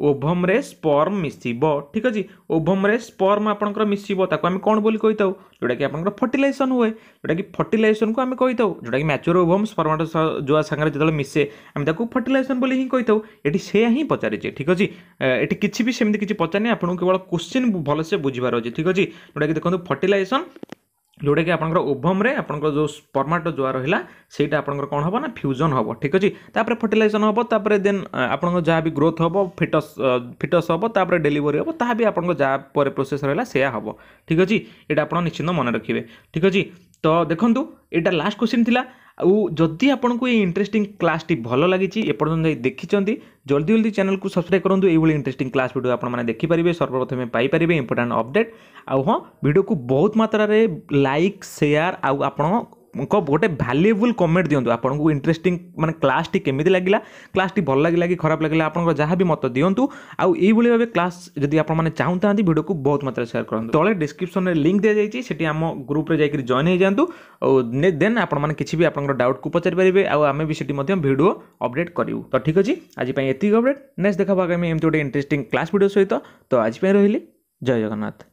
ଓଭମ୍ରେ ସ୍ପର୍ମ ମିଶିବ ଠିକ୍ ଅଛି ଓଭମ୍ରେ ସ୍ପର୍ମ ଆପଣଙ୍କର ମିଶିବ ତାକୁ ଆମେ କ'ଣ ବୋଲି କହିଥାଉ ଯେଉଁଟାକି ଆପଣଙ୍କର ଫର୍ଟିଲାଇଜେସନ୍ ହୁଏ ଯେଉଁଟାକି ଫର୍ଟିଲାଇଜେସନ୍କୁ ଆମେ କହିଥାଉ ଯେଉଁଟାକି ମ୍ୟାଚୁର ଓଭମ୍ ସ୍ପର୍ମଟା ଯୋଆ ସାଙ୍ଗରେ ଯେତେବେଳେ ମିଶେ ଆମେ ତାକୁ ଫର୍ଟିଲାଇଜେସନ୍ ବୋଲି ହିଁ କହିଥାଉ ଏଠି ସେୟା ହିଁ ପଚାରିଛି ଠିକ୍ ଅଛି ଏଠି କିଛି ବି ସେମିତି କିଛି ପଚାରିନି ଆପଣଙ୍କୁ କେବଳ କୋଶ୍ଚିନ୍ ଭଲସେ ବୁଝିବାର ଅଛି ଠିକ୍ ଅଛି ଯେଉଁଟାକି ଦେଖନ୍ତୁ ଫର୍ଟିଲାଇଜେସନ୍ ଯେଉଁଟାକି ଆପଣଙ୍କର ଓଭମ୍ରେ ଆପଣଙ୍କର ଯେଉଁ ସ୍ପର୍ମାଟୋ ଜୁଆ ରହିଲା ସେଇଟା ଆପଣଙ୍କର କ'ଣ ହେବ ନା ଫ୍ୟୁଜନ୍ ହେବ ଠିକ୍ ଅଛି ତାପରେ ଫର୍ଟିଲାଇଜେସନ୍ ହେବ ତାପରେ ଦେନ୍ ଆପଣଙ୍କ ଯାହା ବି ଗ୍ରୋଥ୍ ହେବ ଫିଟସ୍ ଫିଟସ୍ ହେବ ତାପରେ ଡେଲିଭରି ହେବ ତାହା ବି ଆପଣଙ୍କ ଯାହା ପରେ ପ୍ରୋସେସ୍ ରହିଲା ସେୟା ହେବ ଠିକ୍ ଅଛି ଏଇଟା ଆପଣ ନିଶ୍ଚିନ୍ତ ମନେ ରଖିବେ ଠିକ୍ ଅଛି ତ ଦେଖନ୍ତୁ ଏଇଟା ଲାଷ୍ଟ କୋଶ୍ଚିନ୍ ଥିଲା ଆଉ ଯଦି ଆପଣଙ୍କୁ ଏଇ ଇଣ୍ଟରେଷ୍ଟିଂ କ୍ଲାସ୍ଟି ଭଲ ଲାଗିଛି ଏପର୍ଯ୍ୟନ୍ତ ଯାଇ ଦେଖିଛନ୍ତି ଜଲ୍ଦି ଜଲ୍ଦି ଚ୍ୟାନେଲ୍କୁ ସବସ୍କ୍ରାଇବ୍ କରନ୍ତୁ ଏଇଭଳି ଇଣ୍ଟରେଷ୍ଟିଂ କ୍ଲାସ୍ ଭିଡ଼ିଓ ଆପଣମାନେ ଦେଖିପାରିବେ ସର୍ବପ୍ରଥମେ ପାଇପାରିବେ ଇମ୍ପୋର୍ଟାଣ୍ଟ ଅପଡ଼େଟ୍ ଆଉ ହଁ ଭିଡ଼ିଓକୁ ବହୁତ ମାତ୍ରାରେ ଲାଇକ୍ ସେୟାର୍ ଆଉ ଆପଣ ଗୋଟେ ଭାଲ୍ୟୁଏବୁଲ୍ କମେଣ୍ଟ ଦିଅନ୍ତୁ ଆପଣଙ୍କୁ ଇଣ୍ଟରେଷ୍ଟିଂ ମାନେ କ୍ଲାସ୍ଟି କେମିତି ଲାଗିଲା କ୍ଲାସ୍ଟି ଭଲ ଲାଗିଲା କି ଖରାପ ଲାଗିଲା ଆପଣଙ୍କର ଯାହା ବି ମତ ଦିଅନ୍ତୁ ଆଉ ଏଇଭଳି ଭାବେ କ୍ଲାସ୍ ଯଦି ଆପଣମାନେ ଚାହୁଁଥାନ୍ତି ଭିଡ଼ିଓକୁ ବହୁତ ମାତ୍ରାରେ ସେୟାର କରନ୍ତୁ ତଳେ ଡିସ୍କ୍ରିପ୍ସନ୍ରେ ଲିଙ୍କ୍ ଦିଆଯାଇଛି ସେଠି ଆମ ଗ୍ରୁପ୍ରେ ଯାଇକି ଜଏନ୍ ହେଇଯାଆନ୍ତୁ ଆଉ ଦେନ୍ ଆପଣମାନେ କିଛି ବି ଆପଣଙ୍କର ଡାଉଟ୍କୁ ପଚାରିପାରିବେ ଆଉ ଆମେ ବି ସେଠି ମଧ୍ୟ ଭିଡ଼ିଓ ଅପଡ଼େଟ୍ କରିବୁ ତ ଠିକ୍ ଅଛି ଆଜି ପାଇଁ ଏତିକି ଅପଡ଼େଟ୍ ନେକ୍ସଟ ଦେଖା ଆଗାମୀ ଏମିତି ଗୋଟେ ଇଣ୍ଟରେଷ୍ଟିଂ କ୍ଲାସ୍ ଭିଡ଼ିଓ ସହିତ ତ ଆଜି ପାଇଁ ରହିଲି ଜୟ ଜଗନ୍ନାଥ